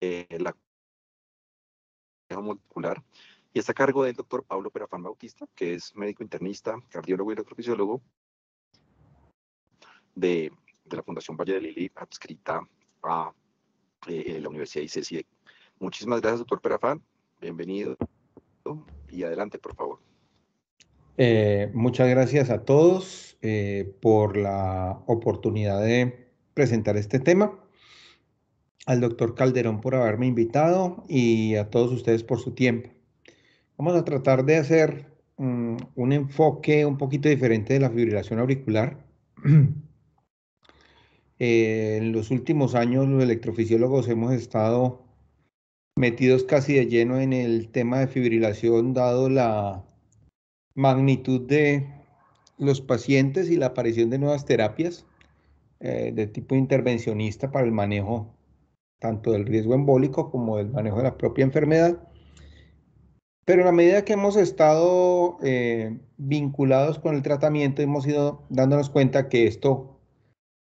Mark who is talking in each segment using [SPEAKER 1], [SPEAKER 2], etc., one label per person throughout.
[SPEAKER 1] Eh, la
[SPEAKER 2] molecular y está a cargo del doctor Pablo Perafán Bautista, que es médico internista, cardiólogo y electrofisiólogo de, la Fundación Valle de Lili, adscrita a eh, la Universidad de ICESI. Muchísimas gracias, doctor Perafán. Bienvenido y adelante, por favor.
[SPEAKER 3] Eh, muchas gracias a todos por la oportunidad de presentar este tema al doctor Calderón por haberme invitado y a todos ustedes por su tiempo. Vamos a tratar de hacer mm, un enfoque un poquito diferente de la fibrilación auricular. Eh, en los últimos años los electrofisiólogos hemos estado metidos casi de lleno en el tema de fibrilación dado la magnitud de los pacientes y la aparición de nuevas terapias eh, de tipo intervencionista para el manejo tanto del riesgo embólico como del manejo de la propia enfermedad. Pero a medida que hemos estado eh, vinculados con el tratamiento, hemos ido dándonos cuenta que esto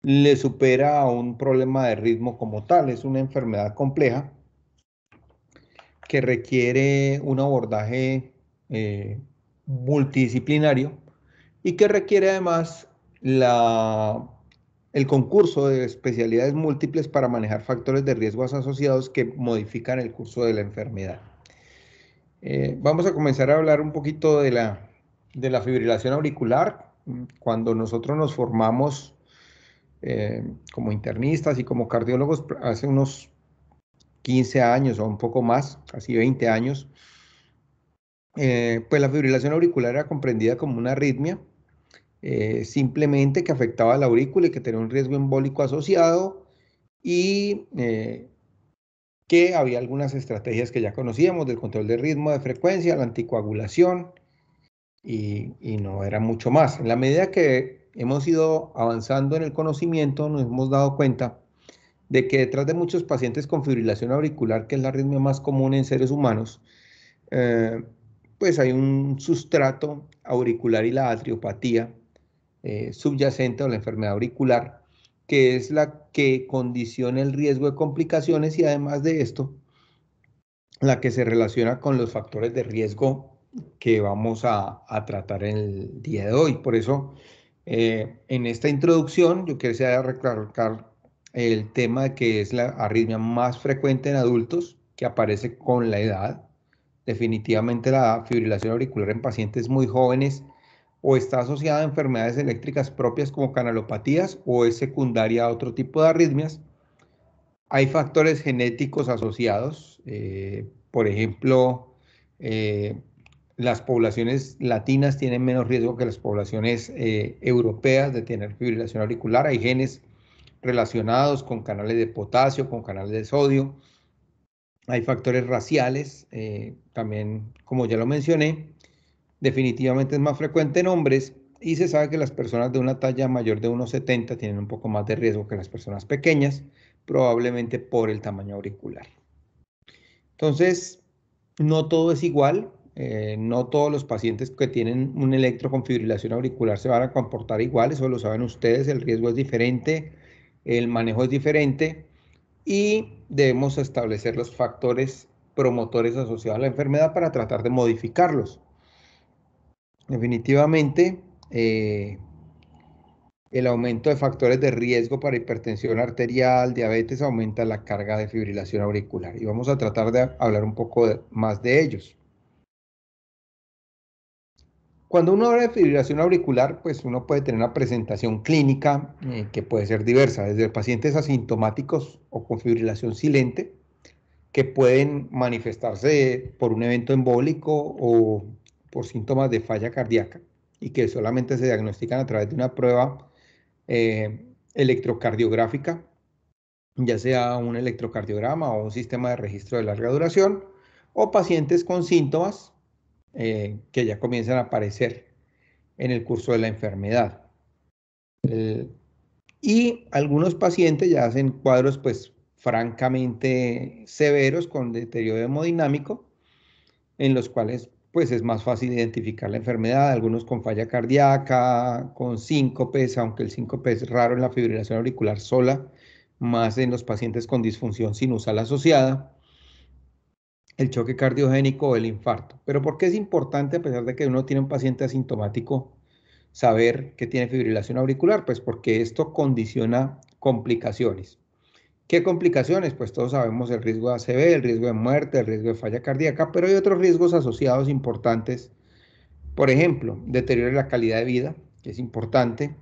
[SPEAKER 3] le supera a un problema de ritmo como tal, es una enfermedad compleja que requiere un abordaje eh, multidisciplinario y que requiere además la el concurso de especialidades múltiples para manejar factores de riesgos asociados que modifican el curso de la enfermedad. Eh, vamos a comenzar a hablar un poquito de la, de la fibrilación auricular. Cuando nosotros nos formamos eh, como internistas y como cardiólogos hace unos 15 años o un poco más, casi 20 años, eh, pues la fibrilación auricular era comprendida como una arritmia eh, simplemente que afectaba al aurícula y que tenía un riesgo embólico asociado y eh, que había algunas estrategias que ya conocíamos del control del ritmo, de frecuencia, la anticoagulación y, no era mucho más. En la medida que hemos ido avanzando en el conocimiento, nos hemos dado cuenta de que detrás de muchos pacientes con fibrilación auricular, que es la arritmia más común en seres humanos, eh, pues hay un sustrato auricular y la atriopatía eh, subyacente o la enfermedad auricular, que es la que condiciona el riesgo de complicaciones y además de esto, la que se relaciona con los factores de riesgo que vamos a, tratar en el día de hoy. Por eso, eh, en esta introducción, yo quisiera recalcar el tema de que es la arritmia más frecuente en adultos, que aparece con la edad. Definitivamente la fibrilación auricular en pacientes muy jóvenes o está asociada a enfermedades eléctricas propias como canalopatías o es secundaria a otro tipo de arritmias. Hay factores genéticos asociados, eh, por ejemplo, eh, las poblaciones latinas tienen menos riesgo que las poblaciones eh, europeas de tener fibrilación auricular. Hay genes relacionados con canales de potasio, con canales de sodio. Hay factores raciales, también como ya lo mencioné definitivamente es más frecuente en hombres y se sabe que las personas de una talla mayor de 1,70 tienen un poco más de riesgo que las personas pequeñas, probablemente por el tamaño auricular. Entonces, no todo es igual, eh, no todos los pacientes que tienen un electroconfibrilación auricular se van a comportar igual, eso lo saben ustedes, el riesgo es diferente, el manejo es diferente y debemos establecer los factores promotores asociados a la enfermedad para tratar de modificarlos. Definitivamente, eh, el aumento de factores de riesgo para hipertensión arterial, diabetes, aumenta la carga de fibrilación auricular. Y vamos a tratar de hablar un poco más de ellos. Cuando uno habla de fibrilación auricular, pues uno puede tener una presentación clínica eh, que puede ser diversa, desde pacientes asintomáticos o con fibrilación silente, que pueden manifestarse por un evento embólico o por síntomas de falla cardíaca y que solamente se diagnostican a través de una prueba eh, electrocardiográfica, ya sea un electrocardiograma o un sistema de registro de larga duración, o pacientes con síntomas eh, que ya comienzan a aparecer en el curso de la enfermedad. y algunos pacientes ya hacen cuadros pues francamente severos con deterioro hemodinámico, en los cuales pues es más fácil identificar la enfermedad, algunos con falla cardíaca, con síncopes, aunque el síncope es raro en la fibrilación auricular sola, más en los pacientes con disfunción sinusal asociada, el choque cardiogénico o el infarto. Pero ¿por qué es importante, a pesar de que uno tiene un paciente asintomático, saber que tiene fibrilación auricular? Pues porque esto condiciona complicaciones. ¿Qué complicaciones? Pues todos sabemos el riesgo de ACV, el riesgo de muerte, el riesgo de falla cardíaca, pero hay otros riesgos asociados importantes. Por ejemplo, deterioro de la calidad de vida, que es importante.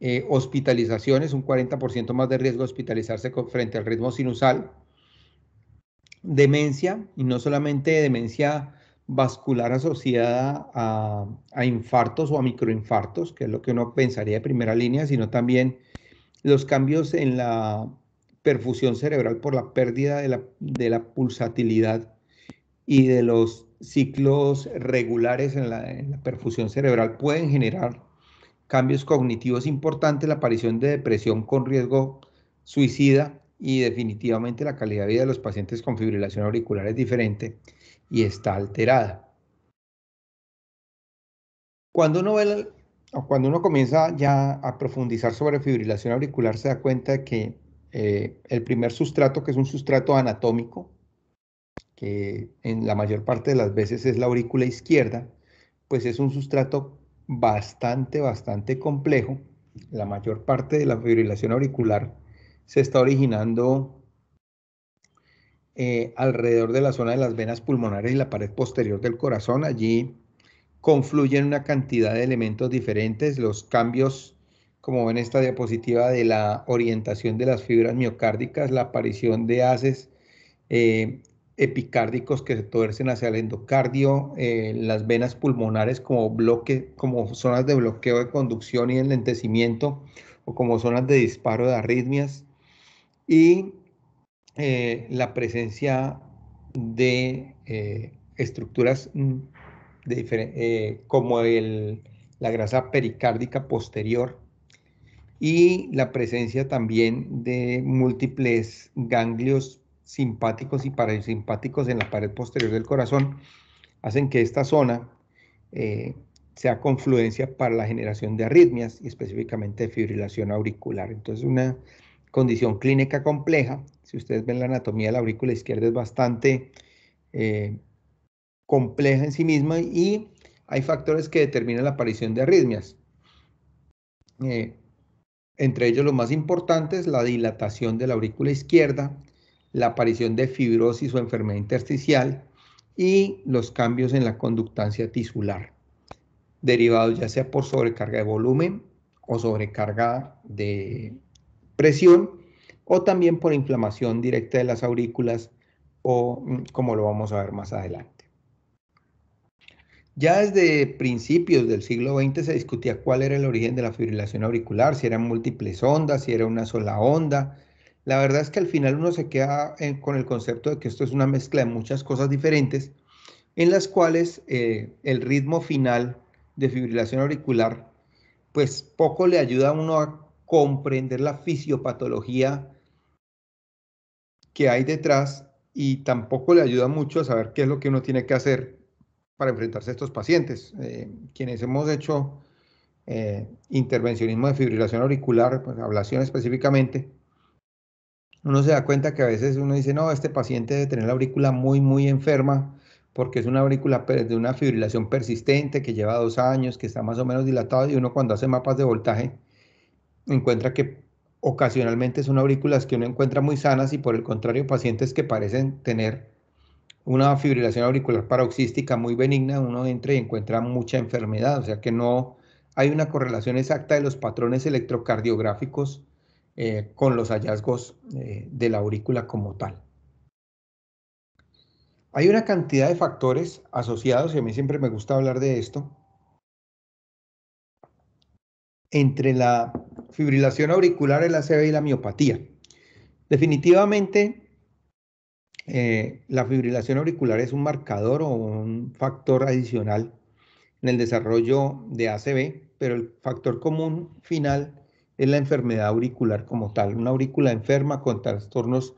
[SPEAKER 3] Eh, hospitalizaciones, un 40% más de riesgo de hospitalizarse frente al ritmo sinusal. Demencia, y no solamente demencia vascular asociada a, a infartos o a microinfartos, que es lo que uno pensaría de primera línea, sino también los cambios en la perfusión cerebral por la pérdida de la, pulsatilidad y de los ciclos regulares en la, perfusión cerebral pueden generar cambios cognitivos importantes, la aparición de depresión con riesgo suicida y definitivamente la calidad de vida de los pacientes con fibrilación auricular es diferente y está alterada. Cuando uno, cuando uno comienza ya a profundizar sobre fibrilación auricular, se da cuenta de que eh, el primer sustrato, que es un sustrato anatómico, que en la mayor parte de las veces es la aurícula izquierda, pues es un sustrato bastante, bastante complejo. La mayor parte de la fibrilación auricular se está originando eh, alrededor de la zona de las venas pulmonares y la pared posterior del corazón. Allí confluyen una cantidad de elementos diferentes, los cambios como ven esta diapositiva de la orientación de las fibras miocárdicas, la aparición de haces eh, epicárdicos que se tuercen hacia el endocardio, eh, las venas pulmonares como bloque, como zonas de bloqueo de conducción y enlentecimiento o como zonas de disparo de arritmias y eh, la presencia de estructuras mm, como el, la grasa pericárdica posterior y la presencia también de múltiples ganglios simpáticos y parasimpáticos en la pared posterior del corazón hacen que esta zona eh, sea confluencia para la generación de arritmias y específicamente de fibrilación auricular. Entonces, una condición clínica compleja. Si ustedes ven la anatomía de la aurícula izquierda es bastante eh, compleja en sí misma y hay factores que determinan la aparición de arritmias. Eh, entre ellos lo más importante es la dilatación de la aurícula izquierda, la aparición de fibrosis o enfermedad intersticial y los cambios en la conductancia tisular, derivados ya sea por sobrecarga de volumen o sobrecarga de presión o también por inflamación directa de las aurículas o mm, como lo vamos a ver más adelante. Ya desde principios del siglo XX se discutía cuál era el origen de la fibrilación auricular, si eran múltiples ondas, si era una sola onda. La verdad es que al final uno se queda con el concepto de que esto es una mezcla de muchas cosas diferentes, en las cuales eh, el ritmo final de fibrilación auricular, pues poco le ayuda a uno a comprender la fisiopatología que hay detrás y tampoco le ayuda mucho a saber qué es lo que uno tiene que hacer para enfrentarse a estos pacientes. Eh, quienes hemos hecho eh, intervencionismo de fibrilación auricular, pues, ablación específicamente, uno se da cuenta que a veces uno dice, no, este paciente debe tener la aurícula muy, muy enferma porque es una aurícula de una fibrilación persistente que lleva dos años, que está más o menos dilatada y uno cuando hace mapas de voltaje encuentra que ocasionalmente son aurículas que uno encuentra muy sanas y por el contrario pacientes que parecen tener una fibrilación auricular paroxística muy benigna, uno entra y encuentra mucha enfermedad, o sea que no hay una correlación exacta de los patrones electrocardiográficos eh, con los hallazgos eh, de la aurícula como tal. Hay una cantidad de factores asociados, y a mí siempre me gusta hablar de esto, entre la fibrilación auricular, el ACV y la miopatía. Definitivamente, eh, la fibrilación auricular es un marcador o un factor adicional en el desarrollo de ACB, pero el factor común final es la enfermedad auricular como tal. Una aurícula enferma con trastornos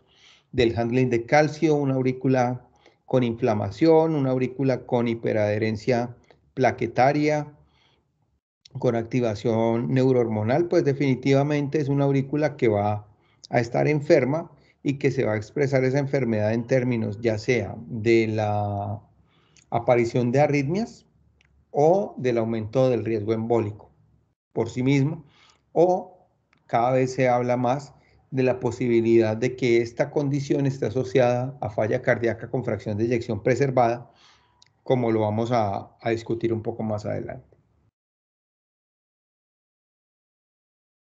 [SPEAKER 3] del handling de calcio, una aurícula con inflamación, una aurícula con hiperadherencia plaquetaria, con activación neurohormonal, pues definitivamente es una aurícula que va a estar enferma y que se va a expresar esa enfermedad en términos ya sea de la aparición de arritmias o del aumento del riesgo embólico por sí mismo o cada vez se habla más de la posibilidad de que esta condición esté asociada a falla cardíaca con fracción de eyección preservada, como lo vamos a, a discutir un poco más adelante.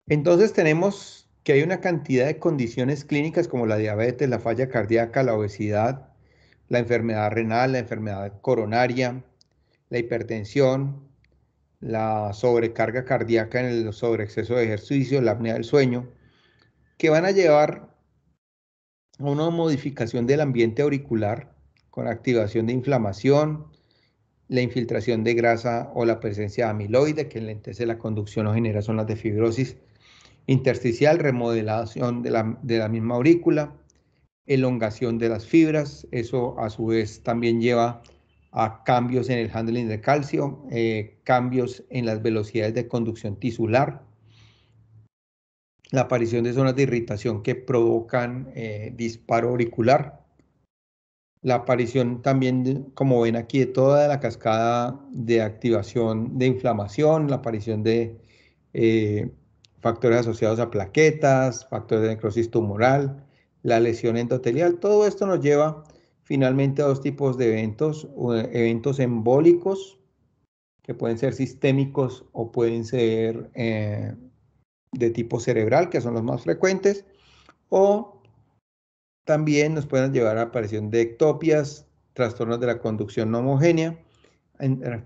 [SPEAKER 3] Entonces tenemos que hay una cantidad de condiciones clínicas como la diabetes, la falla cardíaca, la obesidad, la enfermedad renal, la enfermedad coronaria, la hipertensión, la sobrecarga cardíaca en el sobreexceso de ejercicio, la apnea del sueño, que van a llevar a una modificación del ambiente auricular con activación de inflamación, la infiltración de grasa o la presencia de amiloide, que en la conducción o genera zonas de fibrosis intersticial, remodelación de la, misma aurícula, elongación de las fibras, eso a su vez también lleva a cambios en el handling de calcio, eh, cambios en las velocidades de conducción tisular, la aparición de zonas de irritación que provocan eh, disparo auricular, la aparición también, como ven aquí, de toda la cascada de activación de inflamación, la aparición de eh, factores asociados a plaquetas, factores de necrosis tumoral, la lesión endotelial. Todo esto nos lleva finalmente a dos tipos de eventos, eventos embólicos, que pueden ser sistémicos o pueden ser eh, de tipo cerebral, que son los más frecuentes, o también nos pueden llevar a aparición de ectopias, trastornos de la conducción no homogénea,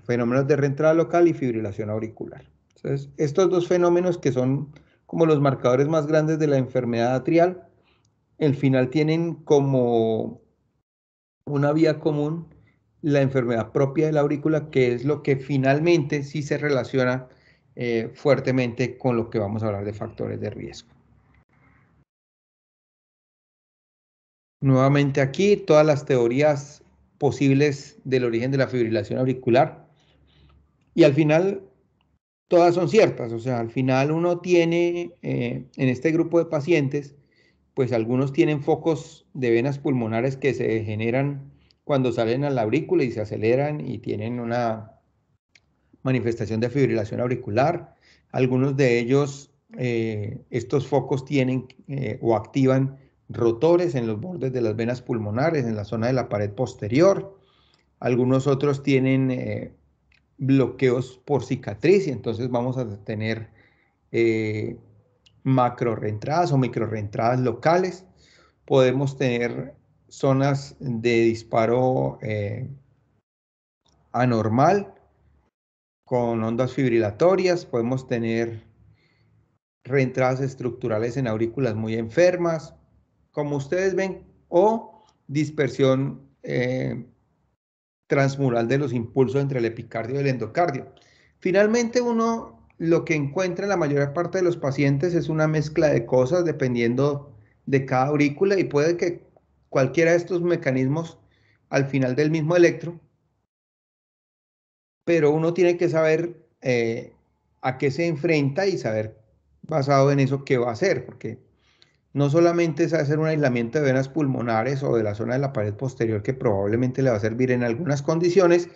[SPEAKER 3] fenómenos de reentrada local y fibrilación auricular. Entonces, estos dos fenómenos que son como los marcadores más grandes de la enfermedad atrial, al final tienen como una vía común la enfermedad propia de la aurícula, que es lo que finalmente sí se relaciona eh, fuertemente con lo que vamos a hablar de factores de riesgo. Nuevamente aquí todas las teorías posibles del origen de la fibrilación auricular. Y al final todas son ciertas. O sea, al final uno tiene eh, en este grupo de pacientes, pues algunos tienen focos de venas pulmonares que se generan cuando salen a la aurícula y se aceleran y tienen una manifestación de fibrilación auricular. Algunos de ellos, eh, estos focos tienen eh, o activan rotores en los bordes de las venas pulmonares, en la zona de la pared posterior. Algunos otros tienen bloqueos por cicatriz y entonces vamos a tener eh, macro reentradas o micro reentradas locales. Podemos tener zonas de disparo eh, anormal con ondas fibrilatorias. Podemos tener reentradas estructurales en aurículas muy enfermas, como ustedes ven, o dispersión eh, transmural de los impulsos entre el epicardio y el endocardio. Finalmente, uno lo que encuentra en la mayor parte de los pacientes es una mezcla de cosas dependiendo de cada aurícula y puede que cualquiera de estos mecanismos al final del mismo electro, pero uno tiene que saber eh, a qué se enfrenta y saber basado en eso qué va a hacer, porque no solamente es hacer un aislamiento de venas pulmonares o de la zona de la pared posterior que probablemente le va a servir en algunas condiciones,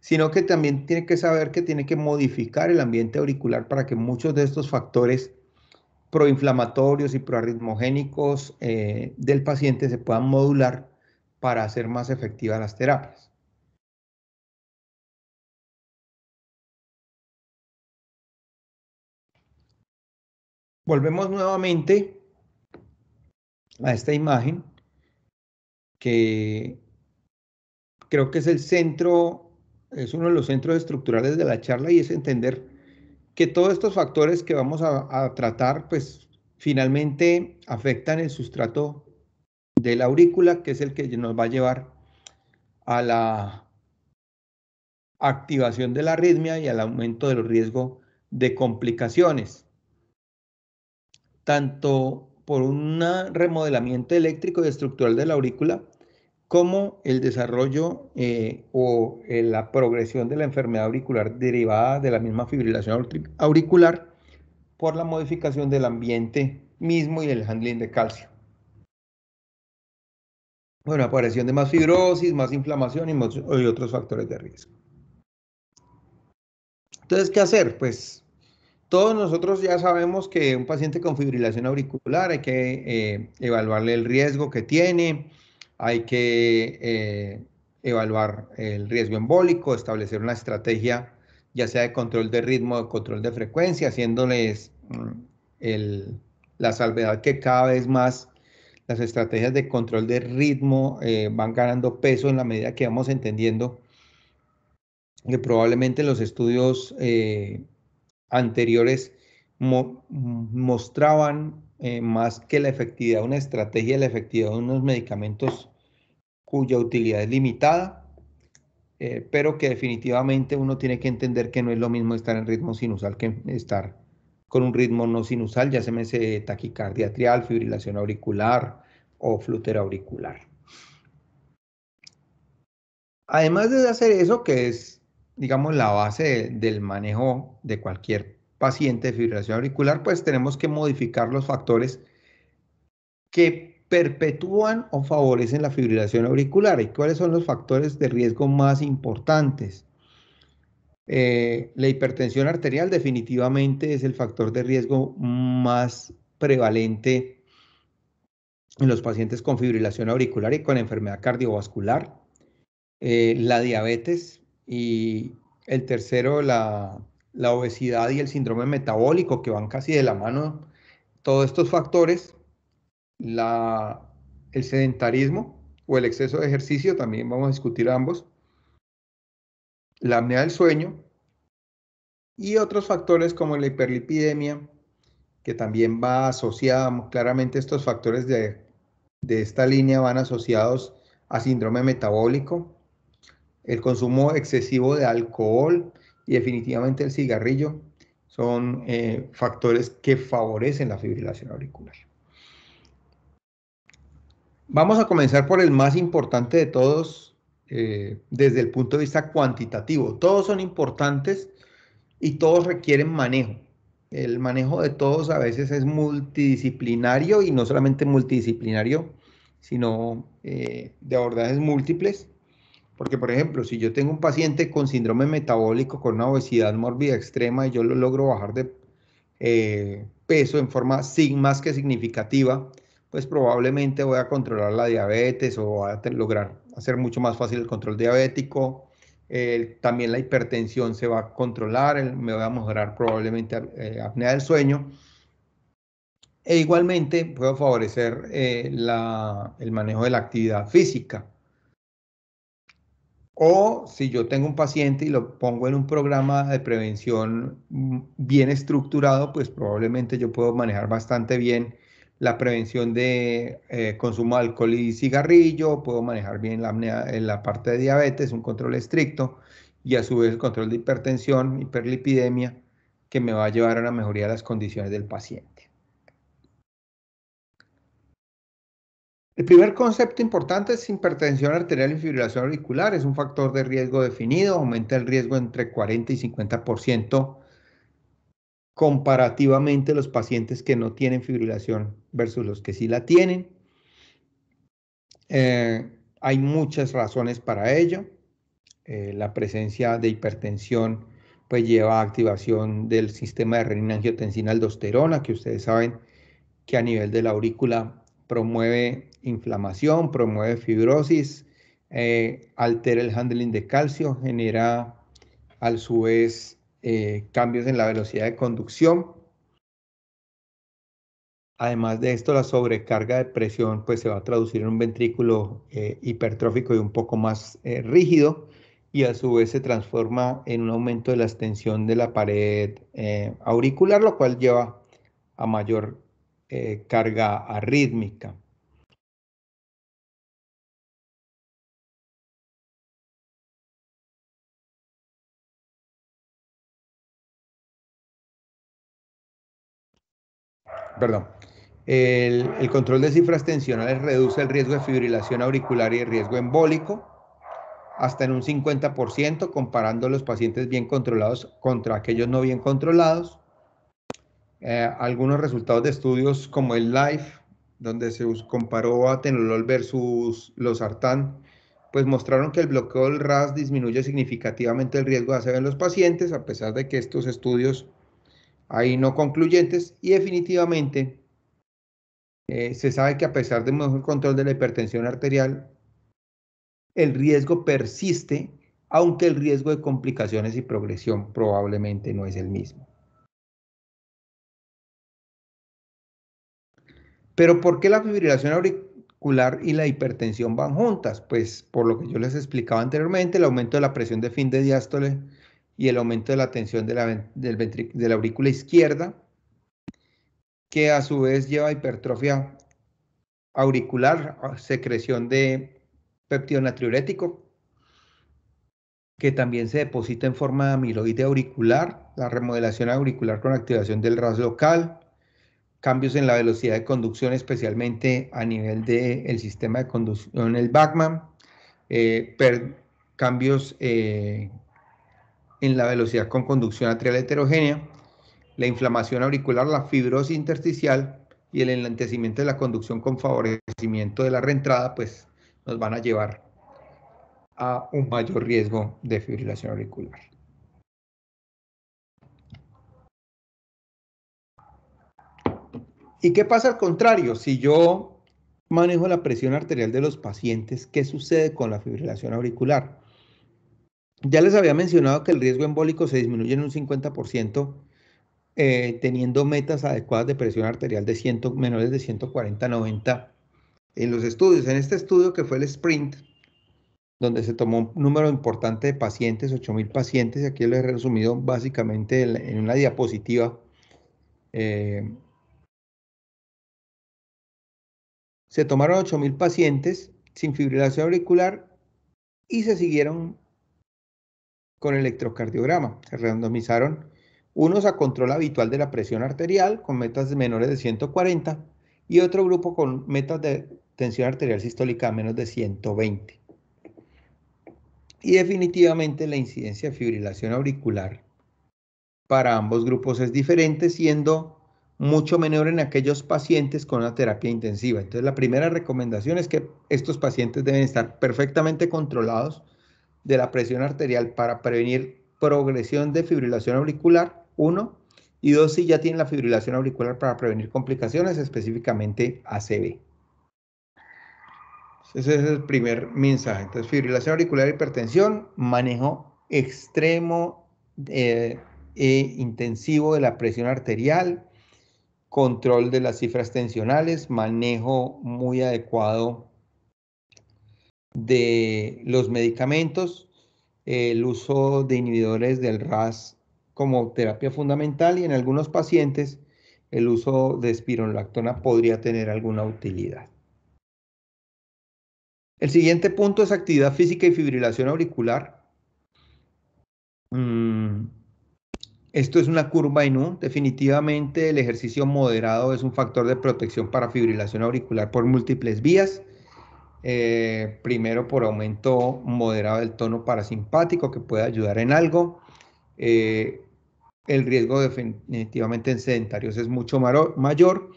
[SPEAKER 3] sino que también tiene que saber que tiene que modificar el ambiente auricular para que muchos de estos factores proinflamatorios y proarritmogénicos eh, del paciente se puedan modular para hacer más efectivas
[SPEAKER 1] las terapias. Volvemos nuevamente a esta imagen, que
[SPEAKER 3] creo que es el centro, es uno de los centros estructurales de la charla y es entender que todos estos factores que vamos a, tratar, pues finalmente afectan el sustrato de la aurícula, que es el que nos va a llevar a la activación de la arritmia y al aumento del riesgo de complicaciones. Tanto por un remodelamiento eléctrico y estructural de la aurícula, como el desarrollo eh, o eh, la progresión de la enfermedad auricular derivada de la misma fibrilación auricular por la modificación del ambiente mismo y el handling de calcio. Bueno, aparición de más fibrosis, más inflamación y, y otros factores de riesgo. Entonces, ¿qué hacer? Pues todos nosotros ya sabemos que un paciente con fibrilación auricular hay que eh, evaluarle el riesgo que tiene, hay que eh, evaluar el riesgo embólico, establecer una estrategia ya sea de control de ritmo, de control de frecuencia, haciéndoles mm, la salvedad que cada vez más las estrategias de control de ritmo eh, van ganando peso en la medida que vamos entendiendo que probablemente los estudios anteriores mostraban eh, más que la efectividad de una estrategia, la efectividad de unos medicamentos cuya utilidad es limitada, eh, pero que definitivamente uno tiene que entender que no es lo mismo estar en ritmo sinusal que estar con un ritmo no sinusal, ya se me hace taquicardia atrial, fibrilación auricular o flúter auricular. Además de hacer eso, que es digamos, la base del manejo de cualquier paciente de fibrilación auricular, pues tenemos que modificar los factores que perpetúan o favorecen la fibrilación auricular y cuáles son los factores de riesgo más importantes. Eh, la hipertensión arterial definitivamente es el factor de riesgo más prevalente en los pacientes con fibrilación auricular y con enfermedad cardiovascular. Eh, la diabetes y el tercero, la, obesidad y el síndrome metabólico, que van casi de la mano. Todos estos factores, el sedentarismo o el exceso de ejercicio, también vamos a discutir ambos, la apnea del sueño y otros factores como la hiperlipidemia, que también va asociada, claramente estos factores de esta línea van asociados a síndrome metabólico, el consumo excesivo de alcohol y definitivamente el cigarrillo son eh, factores que favorecen la fibrilación auricular. Vamos a comenzar por el más importante de todos eh, desde el punto de vista cuantitativo. Todos son importantes y todos requieren manejo. El manejo de todos a veces es multidisciplinario y no solamente multidisciplinario, sino eh, de abordajes múltiples. Porque, por ejemplo, si yo tengo un paciente con síndrome metabólico, con una obesidad mórbida extrema y yo lo logro bajar de eh, peso en forma más que significativa, pues probablemente voy a controlar la diabetes o voy a lograr hacer mucho más fácil el control diabético. también la hipertensión se va a controlar, me voy a mejorar probablemente la eh, apnea del sueño. E igualmente puedo favorecer eh, el manejo de la actividad física. O si yo tengo un paciente y lo pongo en un programa de prevención mm, bien estructurado, pues probablemente yo puedo manejar bastante bien la prevención de eh, consumo de alcohol y cigarrillo, puedo manejar bien la, en eh, la parte de diabetes, un control estricto y a su vez el control de hipertensión, hiperlipidemia, que me va a llevar a una mejoría de las condiciones del paciente. El primer concepto importante es hipertensión arterial y fibrilación auricular. Es un factor de riesgo definido, aumenta el riesgo entre 40 y 50% comparativamente los pacientes que no tienen fibrilación versus los que sí la tienen. Eh, hay muchas razones para ello. Eh, la presencia de hipertensión pues lleva a activación del sistema de renina-angiotensina-aldosterona, que ustedes saben que a nivel de la aurícula promueve inflamación, promueve fibrosis, eh, altera el handling de calcio, genera a su vez eh, cambios en la velocidad de conducción. Además de esto, la sobrecarga de presión pues, se va a traducir en un ventrículo eh, hipertrófico y un poco más rígido y a su vez se transforma en un aumento de la extensión de la pared
[SPEAKER 1] auricular, lo cual lleva a mayor eh, carga arrítmica. Perdón. El,
[SPEAKER 3] el, control de cifras tensionales reduce el riesgo de fibrilación auricular y el riesgo embólico hasta en un 50% comparando los pacientes bien controlados contra aquellos no bien controlados. Eh, algunos resultados de estudios como el LIFE, donde se comparó a Tenolol versus los Artán, pues mostraron que el bloqueo del RAS disminuye significativamente el riesgo de ACV en los pacientes, a pesar de que estos estudios ahí no concluyentes, y definitivamente eh, se sabe que a pesar de mejor control de la hipertensión arterial, el riesgo persiste, aunque el riesgo de complicaciones y progresión probablemente no es el mismo. Pero ¿por qué la fibrilación auricular y la hipertensión van juntas? Pues por lo que yo les explicaba anteriormente, el aumento de la presión de fin de diástole y el aumento de la tensión de la, del aurícula izquierda, que a su vez lleva a hipertrofia auricular, secreción de péptido natriurético, que también se deposita en forma de amiloide auricular, la remodelación auricular con activación del ras local, cambios en la velocidad de conducción, especialmente a nivel del sistema de conducción, el Bachmann, eh, cambios eh, en la velocidad con conducción atrial heterogénea, la inflamación auricular, la fibrosis intersticial y el enlentecimiento de la conducción con favorecimiento de la reentrada, pues nos van a llevar a un mayor riesgo de fibrilación auricular. ¿Y qué pasa al contrario? Si yo manejo la presión arterial de los pacientes, ¿qué sucede con la fibrilación auricular? Ya les había mencionado que el riesgo embólico se disminuye en un 50% eh, teniendo metas adecuadas de presión arterial de 100, menores de 140-90 en los estudios. En este estudio que fue el SPRINT, donde se tomó un número importante de pacientes, 8.000 pacientes, y aquí lo he resumido básicamente en, una diapositiva. Eh, Se tomaron 8.000 pacientes sin fibrilación auricular y se siguieron con electrocardiograma. Se randomizaron unos a control habitual de la presión arterial con metas menores de 140 y otro grupo con metas de tensión arterial sistólica menos de 120. Y definitivamente la incidencia de fibrilación auricular para ambos grupos es diferente, siendo mucho menor en aquellos pacientes con una terapia intensiva. Entonces, la primera recomendación es que estos pacientes deben estar perfectamente controlados de la presión arterial para prevenir progresión de fibrilación auricular, uno, y dos, si ya tienen la fibrilación auricular para prevenir complicaciones, específicamente ACV. Ese es el primer mensaje. Entonces, fibrilación auricular, hipertensión, manejo extremo eh, e intensivo de la presión arterial, control de las cifras tensionales, manejo muy adecuado de los medicamentos, el uso de inhibidores del RAS como terapia fundamental y en algunos pacientes el uso de espironolactona podría tener alguna utilidad. El siguiente punto es actividad física y fibrilación auricular.
[SPEAKER 1] Mm,
[SPEAKER 3] esto es una curva en no, definitivamente el ejercicio moderado es un factor de protección para fibrilación auricular por múltiples vías. Eh, primero por aumento moderado del tono parasimpático que puede ayudar en algo. Eh, el riesgo definitivamente en sedentarios es mucho mayor.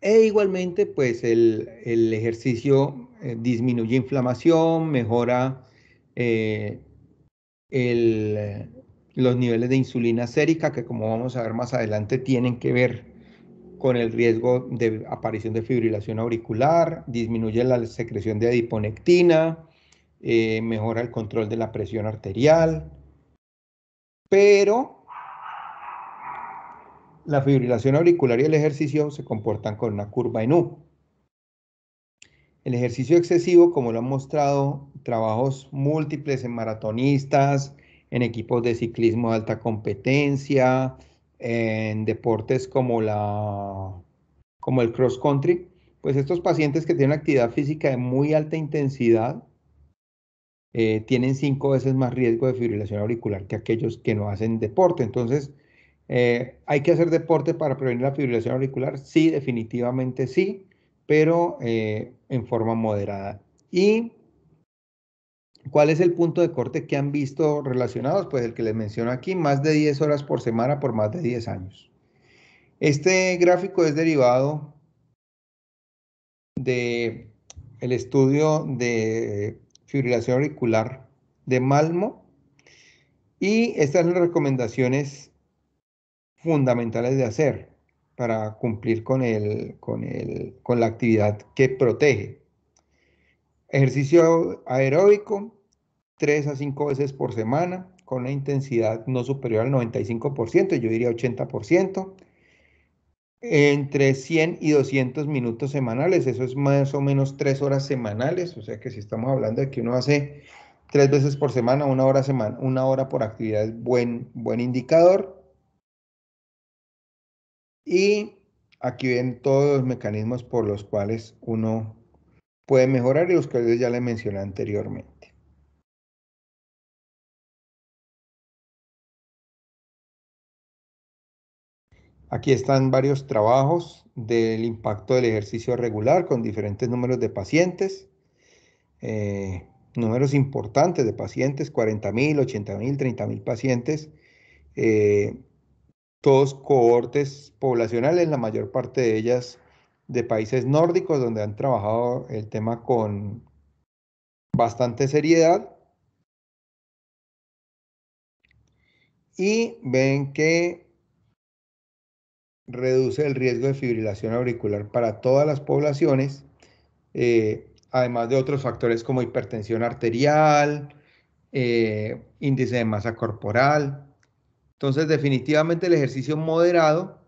[SPEAKER 3] E igualmente, pues el, ejercicio eh, disminuye inflamación, mejora el los niveles de insulina sérica, que como vamos a ver más adelante, tienen que ver con el riesgo de aparición de fibrilación auricular, disminuye la secreción de adiponectina, eh, mejora el control de la presión arterial, pero la fibrilación auricular y el ejercicio se comportan con una curva en U. El ejercicio excesivo, como lo han mostrado trabajos múltiples en maratonistas, en equipos de ciclismo de alta competencia, en deportes como, la, como el cross country, pues estos pacientes que tienen actividad física de muy alta intensidad eh, tienen cinco veces más riesgo de fibrilación auricular que aquellos que no hacen deporte. Entonces, eh, ¿hay que hacer deporte para prevenir la fibrilación auricular? Sí, definitivamente sí, pero eh, en forma moderada. Y ¿Cuál es el punto de corte que han visto relacionados? Pues el que les menciono aquí, más de 10 horas por semana por más de 10 años. Este gráfico es derivado de estudio de fibrilación auricular de Malmo y estas son las recomendaciones fundamentales de hacer para cumplir con, el, con, con la actividad que protege. Ejercicio aeróbico, 3 a 5 veces por semana, con una intensidad no superior al 95%, yo diría 80%, entre 100 y 200 minutos semanales, eso es más o menos 3 horas semanales, o sea que si estamos hablando de que uno hace 3 veces por semana, una hora, semana, una hora por actividad es buen, buen indicador. Y aquí ven todos
[SPEAKER 1] los mecanismos por los cuales uno puede mejorar y los que ya le mencioné anteriormente. Aquí están varios trabajos del
[SPEAKER 3] impacto del ejercicio regular con diferentes números de pacientes, eh, números importantes de pacientes, 40.000, 80.000, 30.000 pacientes, todos eh, cohortes poblacionales, la mayor parte de ellas de países nórdicos donde han trabajado el tema con
[SPEAKER 1] bastante seriedad. Y ven que reduce el riesgo de fibrilación auricular
[SPEAKER 3] para todas las poblaciones, eh, además de otros factores como hipertensión arterial, eh, índice de masa corporal. Entonces, definitivamente el ejercicio moderado,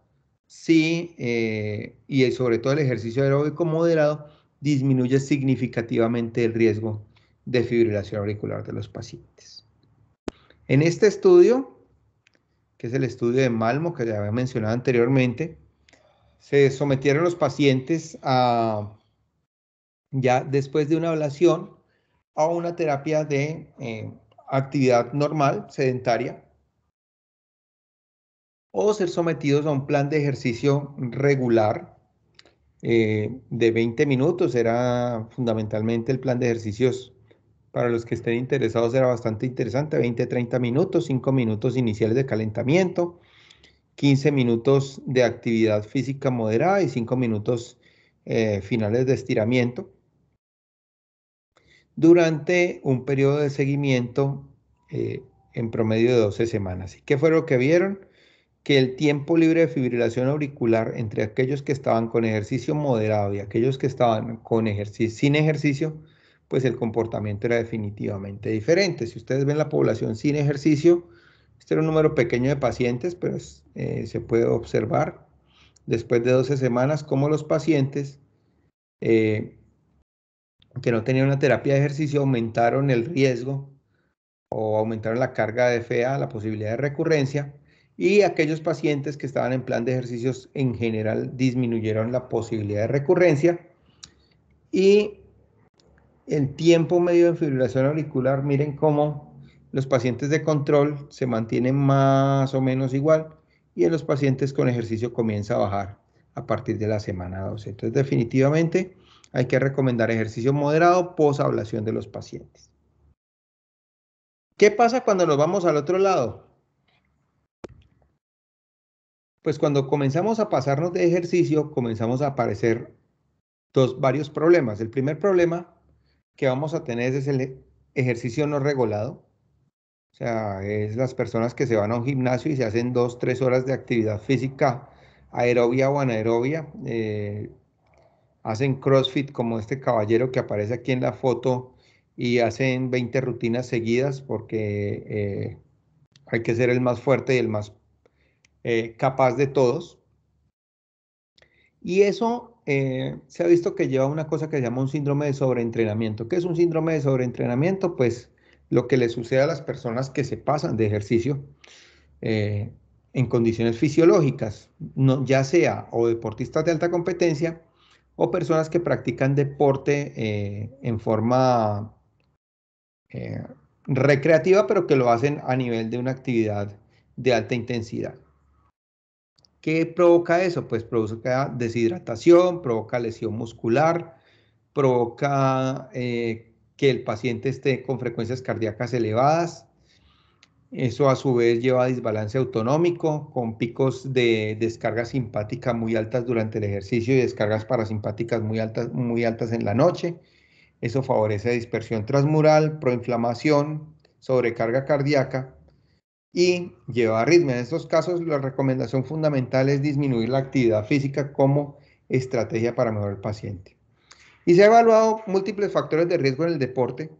[SPEAKER 3] sí, eh, y sobre todo el ejercicio aeróbico moderado, disminuye significativamente el riesgo de fibrilación auricular de los pacientes. En este estudio, que es el estudio de Malmo, que ya había mencionado anteriormente, se sometieron los pacientes a, ya después de una ablación, a una terapia de eh, actividad normal, sedentaria, o ser sometidos a un plan de ejercicio regular eh, de 20 minutos. Era fundamentalmente el plan de ejercicios para los que estén interesados era bastante interesante, 20-30 minutos, 5 minutos iniciales de calentamiento, 15 minutos de actividad física moderada y 5 minutos eh, finales de estiramiento. Durante un periodo de seguimiento eh, en promedio de 12 semanas. ¿Y qué fue lo que vieron? que el tiempo libre de fibrilación auricular entre aquellos que estaban con ejercicio moderado y aquellos que estaban con ejercicio, sin ejercicio pues el comportamiento era definitivamente diferente. Si ustedes ven la población sin ejercicio, este era un número pequeño de pacientes, pero eh, se puede observar después de 12 semanas cómo los pacientes eh, que no tenían una terapia de ejercicio aumentaron el riesgo o aumentaron la carga de FEA, la posibilidad de recurrencia, y aquellos pacientes que estaban en plan de ejercicios en general disminuyeron la posibilidad de recurrencia y el tiempo medio de fibrilación auricular, miren cómo los pacientes de control se mantienen más o menos igual y en los pacientes con ejercicio comienza a bajar a partir de la semana 12. Entonces, definitivamente hay que recomendar ejercicio moderado posablación de los pacientes. ¿Qué pasa cuando nos vamos al otro lado? Pues cuando comenzamos a pasarnos de ejercicio, comenzamos a aparecer dos, varios problemas. El primer problema que vamos a tener es el ejercicio no regulado. O sea, es las personas que se van a un gimnasio y se hacen dos, tres horas de actividad física, aerobia o anaerobia. Eh, hacen CrossFit como este caballero que aparece aquí en la foto y hacen 20 rutinas seguidas porque eh, hay que ser el más fuerte y el más eh, capaz de todos. Y eso eh, se ha visto que lleva una cosa que se llama un síndrome de sobreentrenamiento. ¿Qué es un síndrome de sobreentrenamiento? Pues lo que le sucede a las personas que se pasan de ejercicio eh, en condiciones fisiológicas, ya sea o deportistas de alta competencia o personas que practican deporte eh, en forma recreativa, pero que lo hacen a nivel de una actividad de alta intensidad. ¿Qué provoca eso? Pues provoca deshidratación, provoca lesión muscular, provoca eh, que el paciente esté con frecuencias cardíacas elevadas. Eso a su vez lleva a desbalance autonómico, con picos de descarga simpática muy altas durante el ejercicio y descargas parasimpáticas muy altas, muy altas en la noche. Eso favorece dispersión transmural, proinflamación, sobrecarga cardíaca y lleva ritmo. En estos casos, la recomendación fundamental es disminuir la actividad física como estrategia para mejorar el paciente. Y se ha evaluado múltiples factores de riesgo en el deporte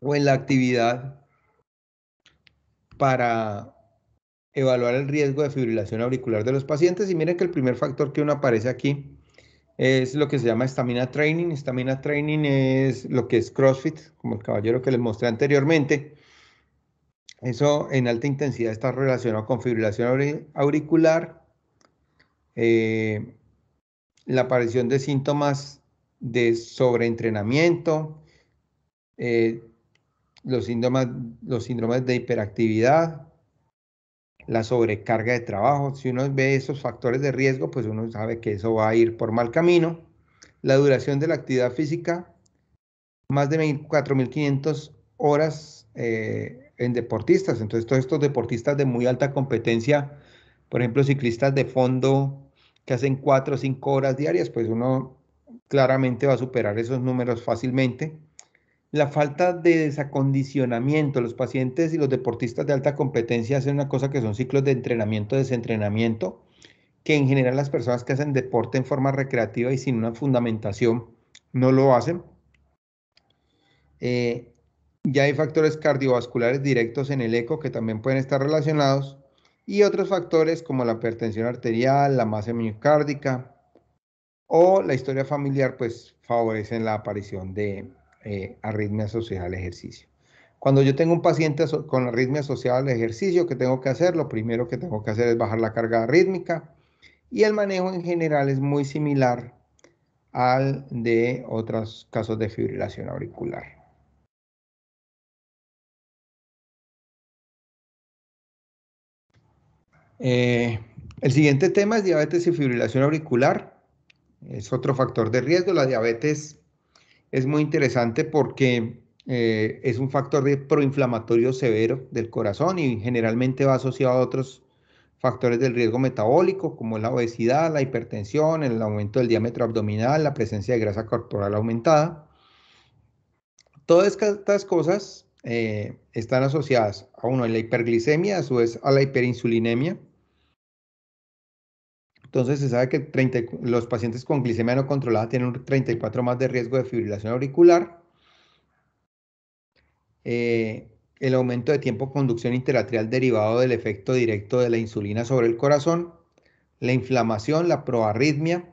[SPEAKER 3] o en la actividad para evaluar el riesgo de fibrilación auricular de los pacientes. Y miren que el primer factor que uno aparece aquí es lo que se llama estamina training. Estamina training es lo que es CrossFit, como el caballero que les mostré anteriormente. Eso en alta intensidad está relacionado con fibrilación auricular, eh, la aparición de síntomas de sobreentrenamiento, eh, los, síntomas los síndromes de hiperactividad, la sobrecarga de trabajo. Si uno ve esos factores de riesgo, pues uno sabe que eso va a ir por mal camino. La duración de la actividad física, más de 4.500 horas eh, en deportistas. Entonces, todos estos deportistas de muy alta competencia, por ejemplo, ciclistas de fondo que hacen cuatro o cinco horas diarias, pues uno claramente va a superar esos números fácilmente. La falta de desacondicionamiento, los pacientes y los deportistas de alta competencia hacen una cosa que son ciclos de entrenamiento, desentrenamiento, que en general las personas que hacen deporte en forma recreativa y sin una fundamentación no lo hacen. Eh, ya hay factores cardiovasculares directos en el eco que también pueden estar relacionados y otros factores como la hipertensión arterial, la masa miocárdica o la historia familiar pues favorecen la aparición de eh, arritmia asociada al ejercicio. Cuando yo tengo un paciente con arritmia asociada al ejercicio, ¿qué tengo que hacer? Lo primero que tengo que hacer es bajar la carga rítmica y el manejo en
[SPEAKER 1] general es muy similar al de otros casos de fibrilación auricular. Eh, el siguiente tema es diabetes y fibrilación
[SPEAKER 3] auricular. Es otro factor de riesgo. La diabetes es muy interesante porque eh, es un factor de proinflamatorio severo del corazón y generalmente va asociado a otros factores del riesgo metabólico como la obesidad, la hipertensión, el aumento del diámetro abdominal, la presencia de grasa corporal aumentada. Todas estas cosas eh, están asociadas a uno a la hiperglicemia, a su vez a la hiperinsulinemia, entonces se sabe que los pacientes con glicemia no controlada tienen un 34 más de riesgo de fibrilación auricular. Eh, el aumento de tiempo de conducción interatrial derivado del efecto directo de la insulina sobre el corazón, la inflamación, la proarritmia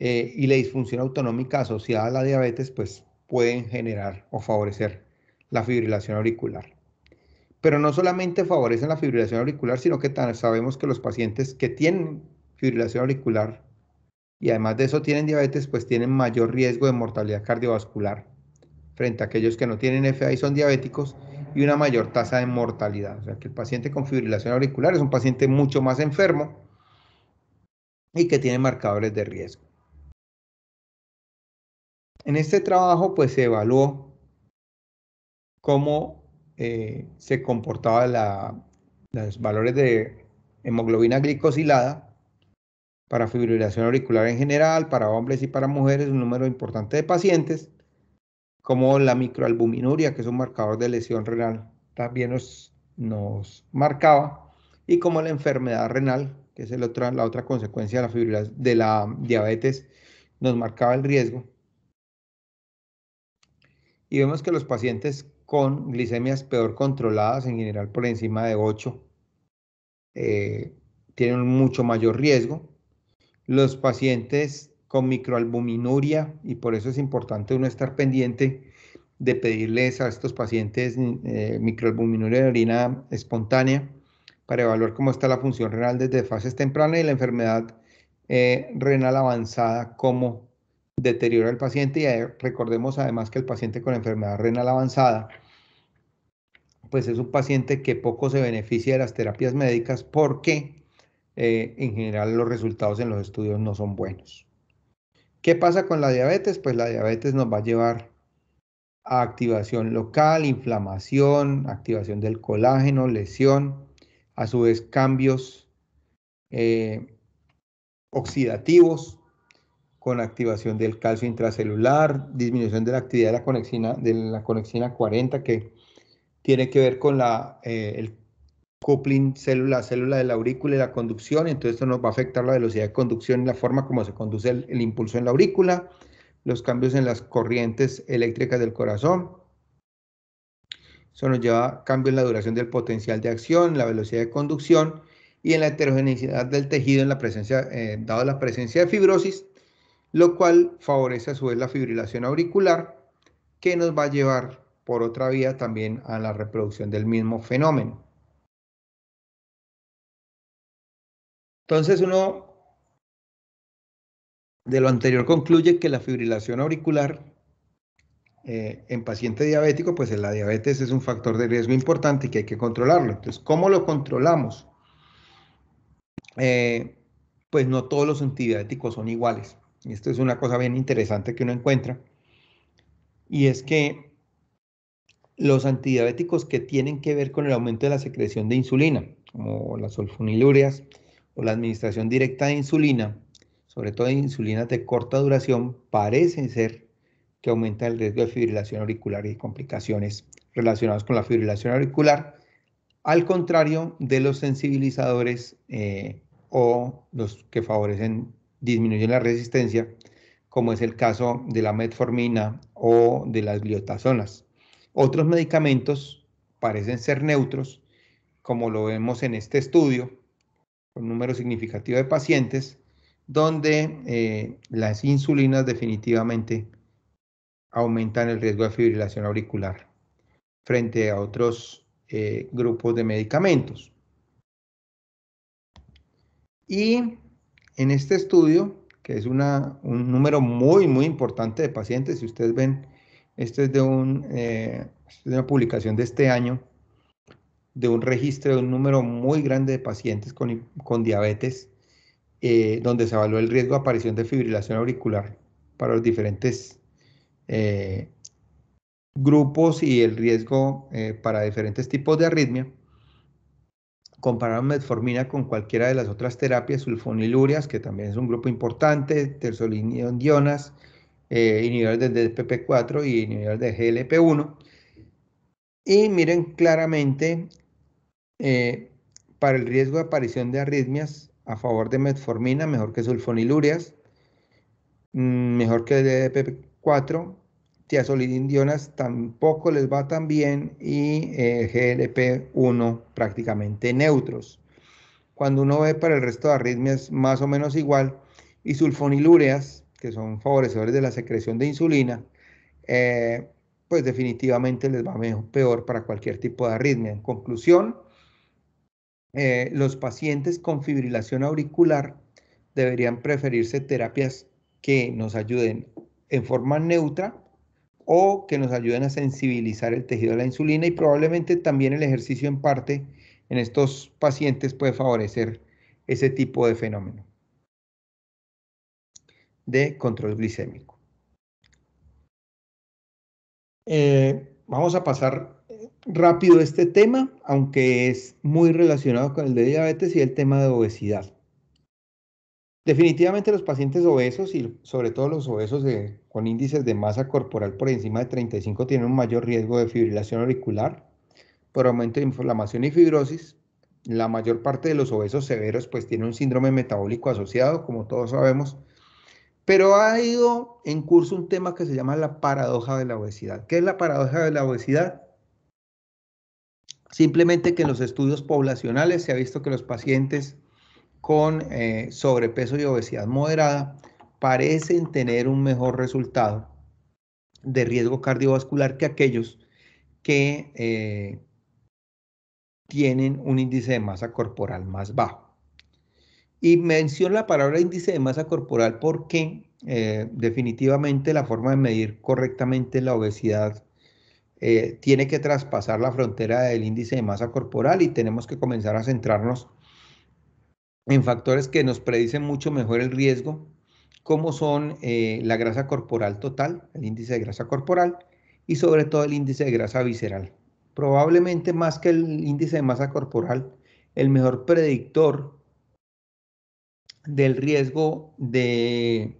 [SPEAKER 3] eh, y la disfunción autonómica asociada a la diabetes, pues pueden generar o favorecer la fibrilación auricular. Pero no solamente favorecen la fibrilación auricular, sino que sabemos que los pacientes que tienen fibrilación auricular y además de eso tienen diabetes, pues tienen mayor riesgo de mortalidad cardiovascular frente a aquellos que no tienen FA y son diabéticos y una mayor tasa de mortalidad. O sea que el paciente con fibrilación auricular es un paciente mucho más enfermo y que tiene marcadores de riesgo. En este trabajo pues se evaluó cómo eh, se comportaban los valores de hemoglobina glicosilada para fibrilación auricular en general, para hombres y para mujeres, un número importante de pacientes, como la microalbuminuria, que es un marcador de lesión renal, también nos, marcaba, y como la enfermedad renal, que es la otra consecuencia de la, de la diabetes, nos marcaba el riesgo. Y vemos que los pacientes con glicemias peor controladas, en general por encima de 8, eh, tienen mucho mayor riesgo los pacientes con microalbuminuria y por eso es importante uno estar pendiente de pedirles a estos pacientes eh, microalbuminuria de orina espontánea para evaluar cómo está la función renal desde fases tempranas y la enfermedad eh, renal avanzada, cómo deteriora el paciente. Y eh, recordemos además que el paciente con enfermedad renal avanzada, pues es un paciente que poco se beneficia de las terapias médicas porque eh, en general los resultados en los estudios no son buenos. ¿Qué pasa con la diabetes? Pues la diabetes nos va a llevar a activación local, inflamación, activación del colágeno, lesión, a su vez cambios eh, oxidativos con activación del calcio intracelular, disminución de la actividad de la conexina, de la 40 que tiene que ver con la, eh, el coupling célula a célula de la aurícula y la conducción, entonces esto nos va a afectar la velocidad de conducción y la forma como se conduce el, impulso en la aurícula, los cambios en las corrientes eléctricas del corazón, eso nos lleva a cambios en la duración del potencial de acción, la velocidad de conducción y en la heterogeneidad del tejido en la presencia, eh, dado la presencia de fibrosis, lo cual favorece a su vez la fibrilación auricular, que nos va a llevar por otra vía también a la reproducción del mismo fenómeno.
[SPEAKER 1] Entonces uno de lo anterior concluye que la fibrilación auricular
[SPEAKER 3] eh, en paciente diabético, pues en la diabetes es un factor de riesgo importante y que hay que controlarlo. Entonces, ¿cómo lo controlamos? Eh, pues no todos los antidiabéticos son iguales. Y esto es una cosa bien interesante que uno encuentra. Y es que los antidiabéticos que tienen que ver con el aumento de la secreción de insulina, como las sulfonilureas, o la administración directa de insulina, sobre todo de insulinas de corta duración, parecen ser que aumenta el riesgo de fibrilación auricular y complicaciones relacionadas con la fibrilación auricular, al contrario de los sensibilizadores eh, o los que favorecen, disminuyen la resistencia, como es el caso de la metformina o de las gliotasonas. Otros medicamentos parecen ser neutros, como lo vemos en este estudio, un número significativo de pacientes, donde eh, las insulinas definitivamente aumentan el riesgo de fibrilación auricular frente a otros eh, grupos de medicamentos. Y en este estudio, que es un número muy, muy importante de pacientes, si ustedes ven, este es de eh, una publicación de este año, de un registro de un número muy grande de pacientes con, diabetes, eh, donde se evaluó el riesgo de aparición de fibrilación auricular para los diferentes eh, grupos y el riesgo eh, para diferentes tipos de arritmia. Compararon metformina con cualquiera de las otras terapias, sulfonilurias, que también es un grupo importante, tersolidionas, eh, inhibidores de DPP4 y inhibidores de GLP1. Y miren claramente eh, para el riesgo de aparición de arritmias a favor de metformina, mejor que sulfonilurias, mm, mejor que DDP4, tiazolidindionas tampoco les va tan bien y eh, GLP1 prácticamente neutros. Cuando uno ve para el resto de arritmias más o menos igual y sulfonilureas, que son favorecedores de la secreción de insulina, eh, pues definitivamente les va mejor, peor para cualquier tipo de arritmia. En conclusión, eh, los pacientes con fibrilación auricular deberían preferirse terapias que nos ayuden en forma neutra o que nos ayuden a sensibilizar el tejido a la insulina y probablemente también el ejercicio en parte en estos pacientes puede favorecer ese tipo de fenómeno de control glicémico. Eh, vamos a pasar rápido este tema, aunque es muy relacionado con el de diabetes y el tema de obesidad. Definitivamente los pacientes obesos y sobre todo los obesos con índices de masa corporal por encima de 35 tienen un mayor riesgo de fibrilación auricular por aumento de inflamación y fibrosis. La mayor parte de los obesos severos pues tienen un síndrome metabólico asociado, como todos sabemos. Pero ha ido en curso un tema que se llama la paradoja de la obesidad. ¿Qué es la paradoja de la obesidad? Simplemente que en los estudios poblacionales se ha visto que los pacientes con eh, sobrepeso y obesidad moderada parecen tener un mejor resultado de riesgo cardiovascular que aquellos que eh, tienen un índice de masa corporal más bajo. Y menciono la palabra índice de masa corporal porque eh, definitivamente la forma de medir correctamente la obesidad eh, tiene que traspasar la frontera del índice de masa corporal y tenemos que comenzar a centrarnos en factores que nos predicen mucho mejor el riesgo, como son eh, la grasa corporal total, el índice de grasa corporal y sobre todo el índice de grasa visceral. Probablemente más que el índice de masa corporal, el mejor predictor del riesgo de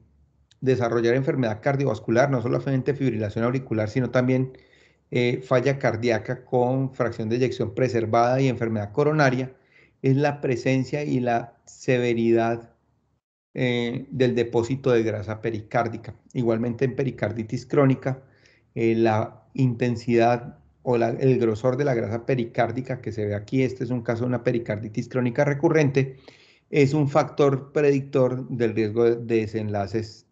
[SPEAKER 3] desarrollar enfermedad cardiovascular, no solamente fibrilación auricular, sino también eh, falla cardíaca con fracción de eyección preservada y enfermedad coronaria es la presencia y la severidad eh, del depósito de grasa pericárdica. Igualmente en pericarditis crónica, eh, la intensidad o el grosor de la grasa pericárdica que se ve aquí, este es un caso de una pericarditis crónica recurrente, es un factor predictor del riesgo de desenlaces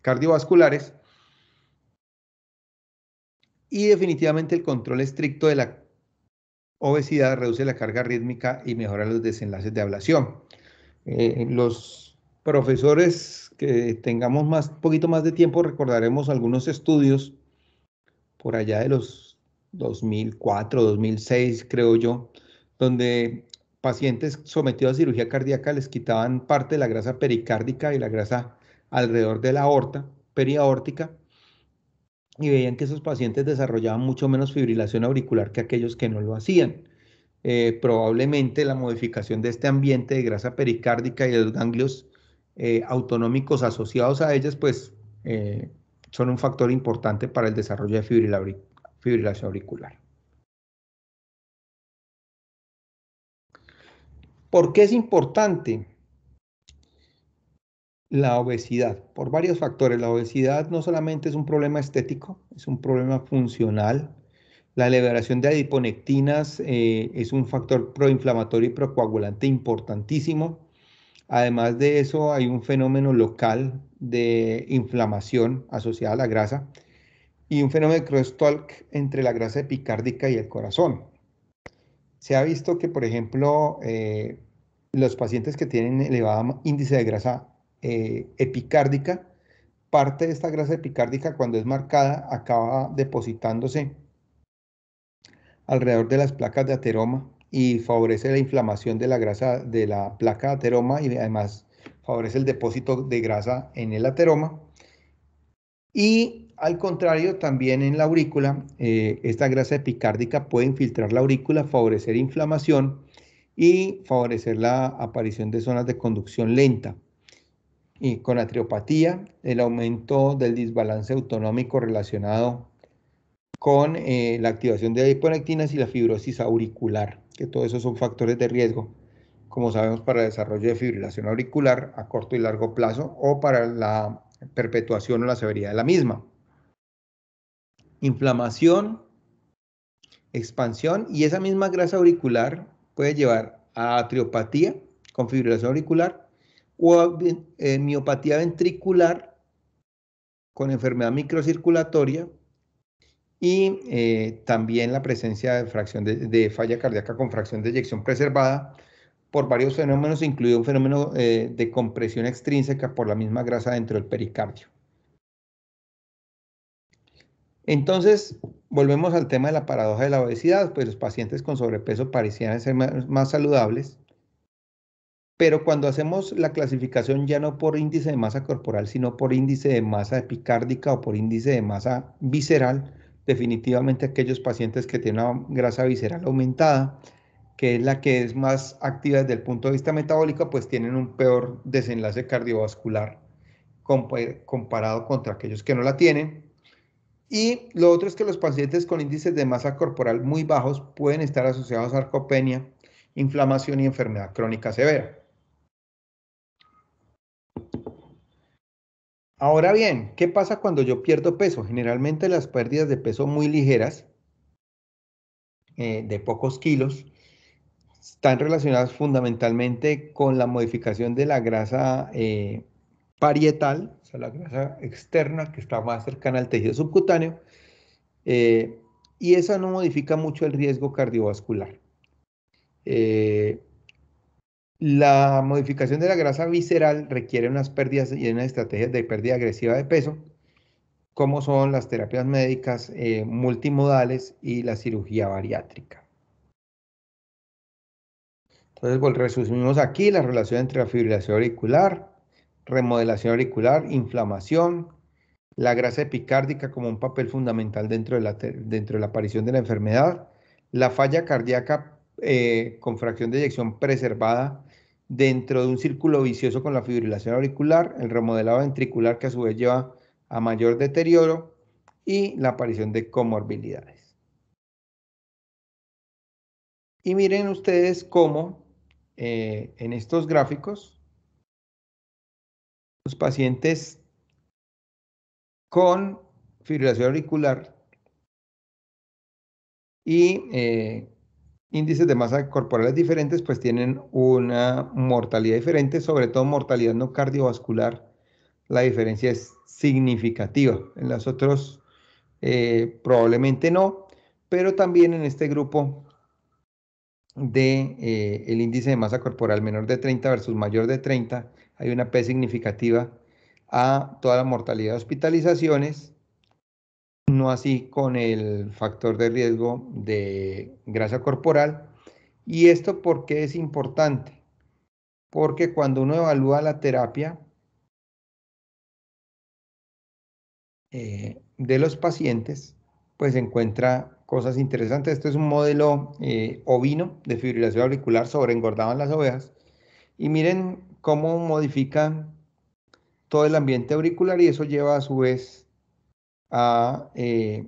[SPEAKER 3] cardiovasculares y definitivamente el control estricto de la obesidad reduce la carga rítmica y mejora los desenlaces de ablación. Eh, los profesores que tengamos más, poquito más de tiempo recordaremos algunos estudios por allá de los 2004, 2006, creo yo, donde pacientes sometidos a cirugía cardíaca les quitaban parte de la grasa pericárdica y la grasa alrededor de la aorta, periaórtica, y veían que esos pacientes desarrollaban mucho menos fibrilación auricular que aquellos que no lo hacían. Eh, probablemente la modificación de este ambiente de grasa pericárdica y de los ganglios eh, autonómicos asociados a ellas, pues eh, son un factor importante para el desarrollo
[SPEAKER 1] de fibrilación auricular. ¿Por qué es importante?
[SPEAKER 3] la obesidad, por varios factores. La obesidad no solamente es un problema estético, es un problema funcional. La liberación de adiponectinas eh, es un factor proinflamatorio y procoagulante importantísimo. Además de eso, hay un fenómeno local de inflamación asociada a la grasa y un fenómeno de crosstalk entre la grasa epicárdica y el corazón. Se ha visto que, por ejemplo, eh, los pacientes que tienen elevado índice de grasa eh, epicárdica, parte de esta grasa epicárdica cuando es marcada acaba depositándose alrededor de las placas de ateroma y favorece la inflamación de la grasa de la placa de ateroma y además favorece el depósito de grasa en el ateroma. Y al contrario, también en la aurícula, eh, esta grasa epicárdica puede infiltrar la aurícula, favorecer inflamación y favorecer la aparición de zonas de conducción lenta y con atriopatía, el aumento del desbalance autonómico relacionado con eh, la activación de hiponectinas y la fibrosis auricular, que todos esos son factores de riesgo, como sabemos, para el desarrollo de fibrilación auricular a corto y largo plazo o para la perpetuación o la severidad de la misma. Inflamación, expansión y esa misma grasa auricular puede llevar a atriopatía con fibrilación auricular o miopatía ventricular con enfermedad microcirculatoria y eh, también la presencia de, fracción de, falla cardíaca con fracción de eyección preservada por varios fenómenos, incluido un fenómeno eh, de compresión extrínseca por la misma grasa dentro del pericardio. Entonces, volvemos al tema de la paradoja de la obesidad, pues los pacientes con sobrepeso parecían ser más saludables, pero cuando hacemos la clasificación ya no por índice de masa corporal, sino por índice de masa epicárdica o por índice de masa visceral, definitivamente aquellos pacientes que tienen grasa visceral aumentada, que es la que es más activa desde el punto de vista metabólico, pues tienen un peor desenlace cardiovascular comparado contra aquellos que no la tienen. Y lo otro es que los pacientes con índices de masa corporal muy bajos pueden estar asociados a sarcopenia, inflamación y enfermedad crónica severa. Ahora bien, ¿qué pasa cuando yo pierdo peso? Generalmente las pérdidas de peso muy ligeras, eh, de pocos kilos, están relacionadas fundamentalmente con la modificación de la grasa eh, parietal, o sea, la grasa externa que está más cercana al tejido subcutáneo, eh, y esa no modifica mucho el riesgo cardiovascular. La modificación de la grasa visceral requiere unas pérdidas y una estrategias de pérdida agresiva de peso, como son las terapias médicas eh, multimodales y la cirugía bariátrica. Entonces, pues, resumimos aquí la relación entre la fibrilación auricular, remodelación auricular, inflamación, la grasa epicárdica como un papel fundamental dentro de la, dentro de la aparición de la enfermedad, la falla cardíaca eh, con fracción de eyección preservada dentro de un círculo vicioso con la fibrilación auricular, el remodelado ventricular que a su vez lleva a mayor deterioro y la aparición
[SPEAKER 1] de comorbilidades. Y miren ustedes cómo eh, en estos gráficos
[SPEAKER 3] los pacientes con fibrilación auricular y eh, índices de masa corporales diferentes, pues tienen una mortalidad diferente, sobre todo mortalidad no cardiovascular. La diferencia es significativa. En las otros eh, probablemente no, pero también en este grupo de eh, el índice de masa corporal menor de 30 versus mayor de 30 hay una P significativa a toda la mortalidad de hospitalizaciones no así con el factor de riesgo de grasa corporal. ¿Y esto por qué es importante? Porque cuando uno evalúa la terapia eh, de los pacientes, pues encuentra cosas interesantes. Esto es un modelo eh, ovino de fibrilación auricular sobre engordado en las ovejas. Y miren cómo modifica todo el ambiente auricular y eso lleva a su vez eh,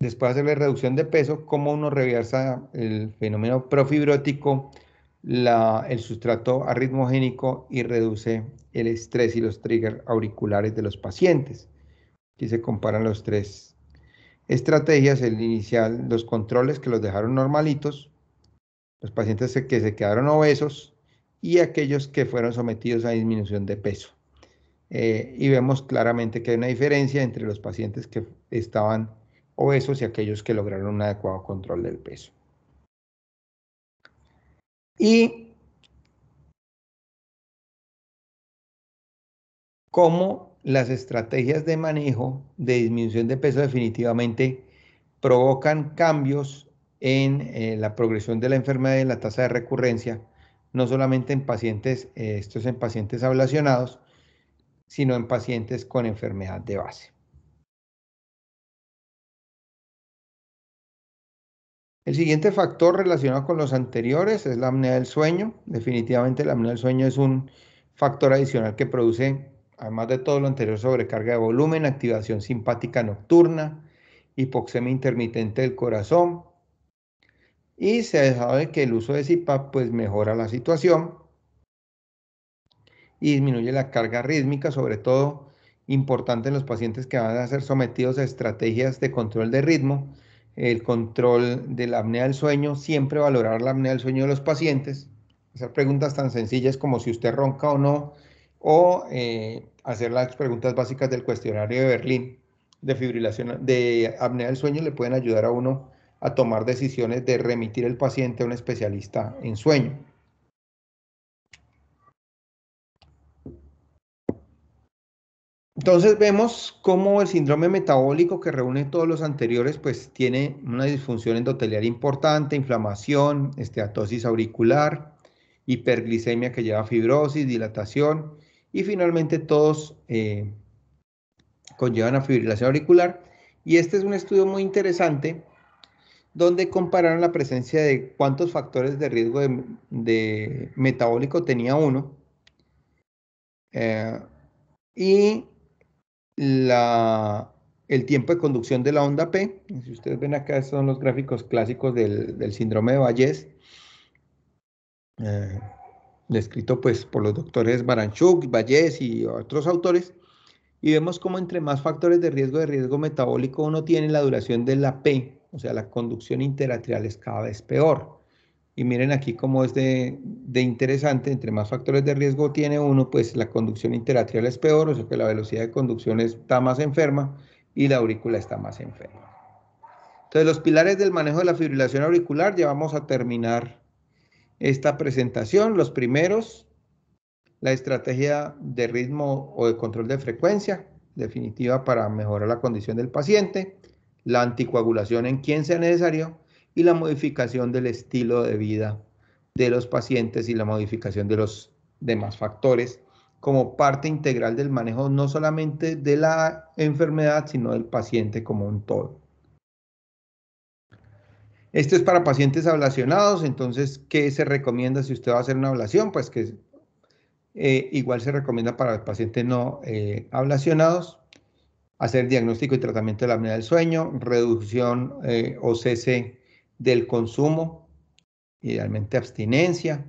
[SPEAKER 3] después de hacer la reducción de peso, cómo uno reversa el fenómeno profibrótico, el sustrato arritmogénico y reduce el estrés y los triggers auriculares de los pacientes. Aquí se comparan los tres estrategias, el inicial, los controles que los dejaron normalitos, los pacientes que se quedaron obesos y aquellos que fueron sometidos a disminución de peso. Eh, y vemos claramente que hay una diferencia entre los pacientes que estaban
[SPEAKER 1] obesos y aquellos que lograron un adecuado control del peso. Y
[SPEAKER 3] cómo las estrategias de manejo de disminución de peso definitivamente provocan cambios en eh, la progresión de la enfermedad y en la tasa de recurrencia, no solamente en pacientes, eh, estos en pacientes ablacionados,
[SPEAKER 1] sino en pacientes con enfermedad de base. El siguiente factor relacionado con los anteriores es
[SPEAKER 3] la apnea del sueño. Definitivamente la apnea del sueño es un factor adicional que produce, además de todo lo anterior, sobrecarga de volumen, activación simpática nocturna, hipoxemia intermitente del corazón. Y se sabe que el uso de CIPAP pues mejora la situación y disminuye la carga rítmica, sobre todo importante en los pacientes que van a ser sometidos a estrategias de control de ritmo, el control de la apnea del sueño, siempre valorar la apnea del sueño de los pacientes, hacer preguntas tan sencillas como si usted ronca o no, o eh, hacer las preguntas básicas del cuestionario de Berlín de fibrilación, de apnea del sueño, le pueden ayudar a uno a tomar decisiones de remitir el paciente a un especialista en sueño. Entonces vemos cómo el síndrome metabólico que reúne todos los anteriores, pues tiene una disfunción endotelial importante, inflamación, esteatosis auricular, hiperglicemia que lleva a fibrosis, dilatación y finalmente todos eh, conllevan a fibrilación auricular. Y este es un estudio muy interesante donde compararon la presencia de cuántos factores de riesgo de, metabólico tenía uno. Eh, y el tiempo de conducción de la onda P. Si ustedes ven acá, son los gráficos clásicos del, síndrome de Vallés, eh, descrito pues por los doctores Baranchuk, Vallés y otros autores. Y vemos cómo entre más factores de riesgo de riesgo metabólico uno tiene, la duración de la P, o sea, la conducción interatrial es cada vez peor. Y miren aquí cómo es de, de, interesante, entre más factores de riesgo tiene uno, pues la conducción interatrial es peor, o sea que la velocidad de conducción está más enferma y la aurícula está más enferma. Entonces los pilares del manejo de la fibrilación auricular, ya vamos a terminar esta presentación. Los primeros, la estrategia de ritmo o de control de frecuencia, definitiva para mejorar la condición del paciente, la anticoagulación en quien sea necesario, y la modificación del estilo de vida de los pacientes y la modificación de los demás factores como parte integral del manejo no solamente de la enfermedad, sino del paciente como un todo. Esto es para pacientes ablacionados, entonces, ¿qué se recomienda si usted va a hacer una ablación? Pues que eh, igual se recomienda para pacientes no eh, ablacionados hacer diagnóstico y tratamiento de la apnea del sueño, reducción eh, o cese del consumo, idealmente abstinencia,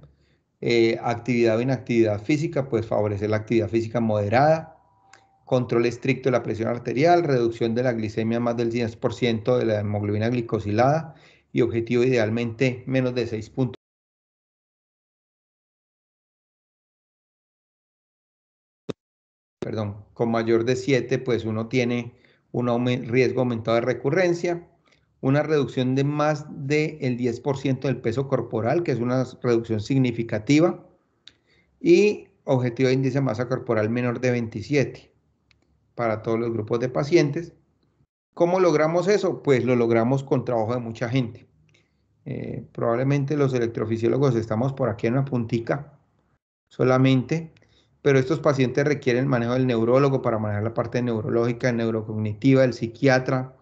[SPEAKER 3] eh, actividad o inactividad física, pues favorecer la actividad física moderada, control estricto de la presión arterial, reducción de la glicemia más del 10%
[SPEAKER 1] de la hemoglobina glicosilada y objetivo idealmente menos de 6 puntos. Perdón, con mayor de 7, pues uno tiene un riesgo aumentado de recurrencia,
[SPEAKER 3] una reducción de más del 10% del peso corporal, que es una reducción significativa, y objetivo de índice de masa corporal menor de 27 para todos los grupos de pacientes. ¿Cómo logramos eso? Pues lo logramos con trabajo de mucha gente. Eh, probablemente los electrofisiólogos estamos por aquí en una puntica solamente, pero estos pacientes requieren el manejo del neurólogo para manejar la parte neurológica, neurocognitiva, el psiquiatra,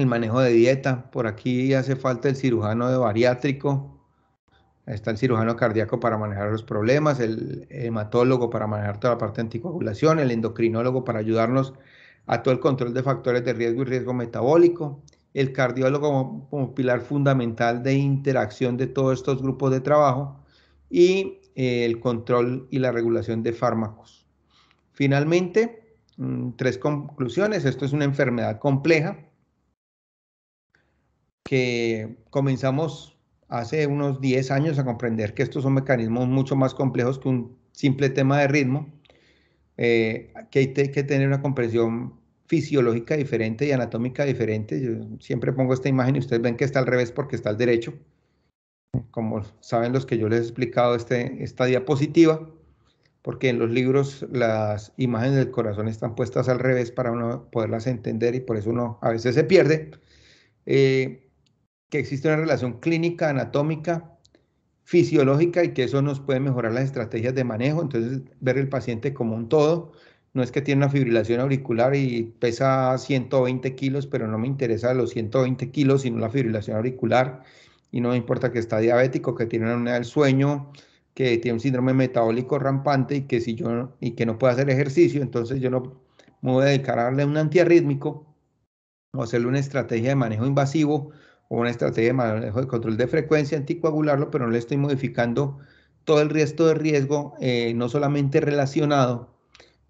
[SPEAKER 3] el manejo de dieta. Por aquí hace falta el cirujano de bariátrico. Está el cirujano cardíaco para manejar los problemas, el hematólogo para manejar toda la parte de anticoagulación, el endocrinólogo para ayudarnos a todo el control de factores de riesgo y riesgo metabólico, el cardiólogo como, pilar fundamental de interacción de todos estos grupos de trabajo y eh, el control y la regulación de fármacos. Finalmente, mm, tres conclusiones. Esto es una enfermedad compleja, que comenzamos hace unos 10 años a comprender que estos son mecanismos mucho más complejos que un simple tema de ritmo, eh, que hay que tener una comprensión fisiológica diferente y anatómica diferente. Yo siempre pongo esta imagen y ustedes ven que está al revés porque está al derecho. Como saben los que yo les he explicado este, esta diapositiva, porque en los libros las imágenes del corazón están puestas al revés para uno poderlas entender y por eso uno a veces se pierde. Eh, que existe una relación clínica, anatómica, fisiológica y que eso nos puede mejorar las estrategias de manejo. Entonces, ver el paciente como un todo. No es que tiene una fibrilación auricular y pesa 120 kilos, pero no me interesa los 120 kilos, sino la fibrilación auricular. Y no me importa que está diabético, que tiene una unidad del sueño, que tiene un síndrome metabólico rampante y que, si yo, y que no puede hacer ejercicio, entonces yo no me voy a dedicar a darle un antiarrítmico o hacerle una estrategia de manejo invasivo o una estrategia de manejo de control de frecuencia, anticoagularlo, pero no le estoy modificando todo el resto de riesgo, eh, no solamente relacionado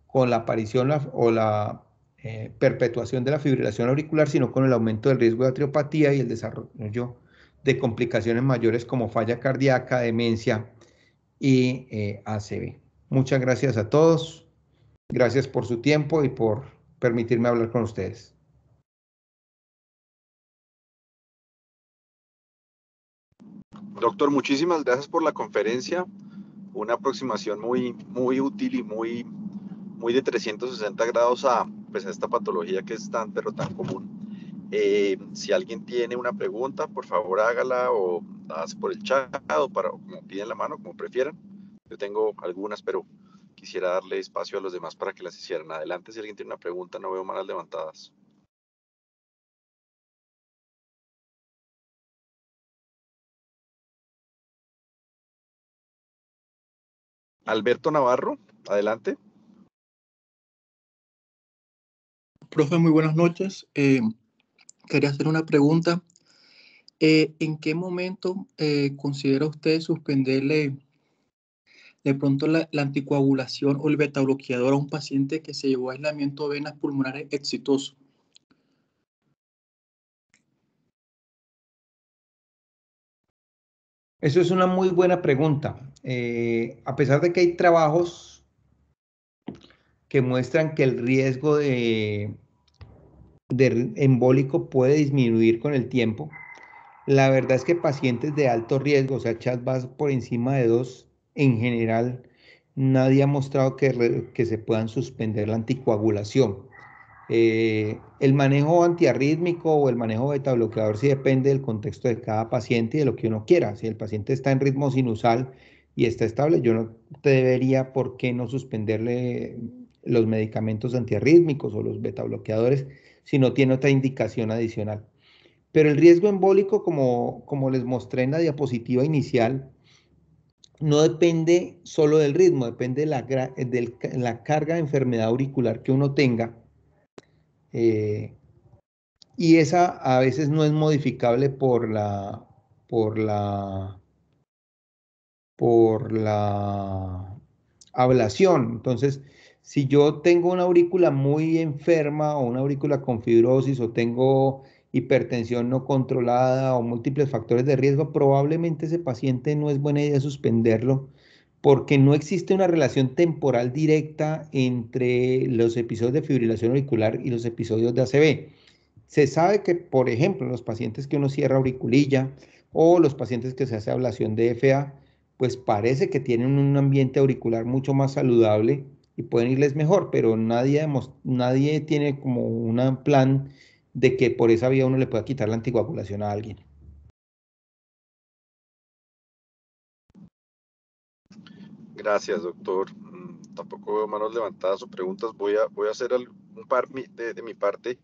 [SPEAKER 3] con la aparición o la eh, perpetuación de la fibrilación auricular, sino con el aumento del riesgo de atriopatía y el desarrollo de complicaciones mayores como falla cardíaca, demencia y eh, ACV. Muchas gracias a todos.
[SPEAKER 1] Gracias por su tiempo y por permitirme hablar con ustedes. Doctor,
[SPEAKER 2] muchísimas gracias por la conferencia. Una aproximación muy, muy útil y muy, muy de 360 grados a, pues, esta patología que es tan, pero tan común. Eh, si alguien tiene una pregunta, por favor hágala o haz por el chat o para, como piden la mano, como prefieran. Yo tengo algunas, pero quisiera darle espacio a los demás para que las hicieran. Adelante, si alguien tiene una pregunta, no veo manos levantadas.
[SPEAKER 1] Alberto Navarro, adelante. Profe, muy buenas noches. Eh,
[SPEAKER 3] quería hacer una pregunta. Eh, ¿En qué momento eh, considera usted suspenderle de pronto la, anticoagulación o el beta bloqueador
[SPEAKER 1] a un paciente que se llevó aislamiento de venas pulmonares exitoso? Eso es una muy buena pregunta. Eh, a pesar de que hay trabajos
[SPEAKER 3] que muestran que el riesgo de, embólico puede disminuir con el tiempo, la verdad es que pacientes de alto riesgo, o sea, vas por encima de dos, en general, nadie ha mostrado que se puedan suspender la anticoagulación. Eh, el manejo antiarrítmico o el manejo beta bloqueador sí depende del contexto de cada paciente y de lo que uno quiera. Si el paciente está en ritmo sinusal y está estable, yo no debería por qué no suspenderle los medicamentos antiarrítmicos o los beta bloqueadores si no tiene otra indicación adicional. Pero el riesgo embólico, como, como les mostré en la diapositiva inicial, no depende solo del ritmo, depende de la, de la carga de enfermedad auricular que uno tenga eh, y esa a veces no es modificable por la, por la, por la ablación. Entonces, si yo tengo una aurícula muy enferma o una aurícula con fibrosis o tengo hipertensión no controlada o múltiples factores de riesgo, probablemente ese paciente no es buena idea suspenderlo porque no existe una relación temporal directa entre los episodios de fibrilación auricular y los episodios de ACV. Se sabe que, por ejemplo, los pacientes que uno cierra auriculilla o los pacientes que se hace ablación de FA, pues parece que tienen un ambiente auricular mucho más saludable y pueden irles mejor, pero nadie, nadie tiene como un plan de que por esa vía uno le pueda quitar la anticoagulación a alguien.
[SPEAKER 2] Gracias, doctor. Mm, tampoco veo manos levantadas o preguntas. Voy a, voy a hacer un par de, de mi parte.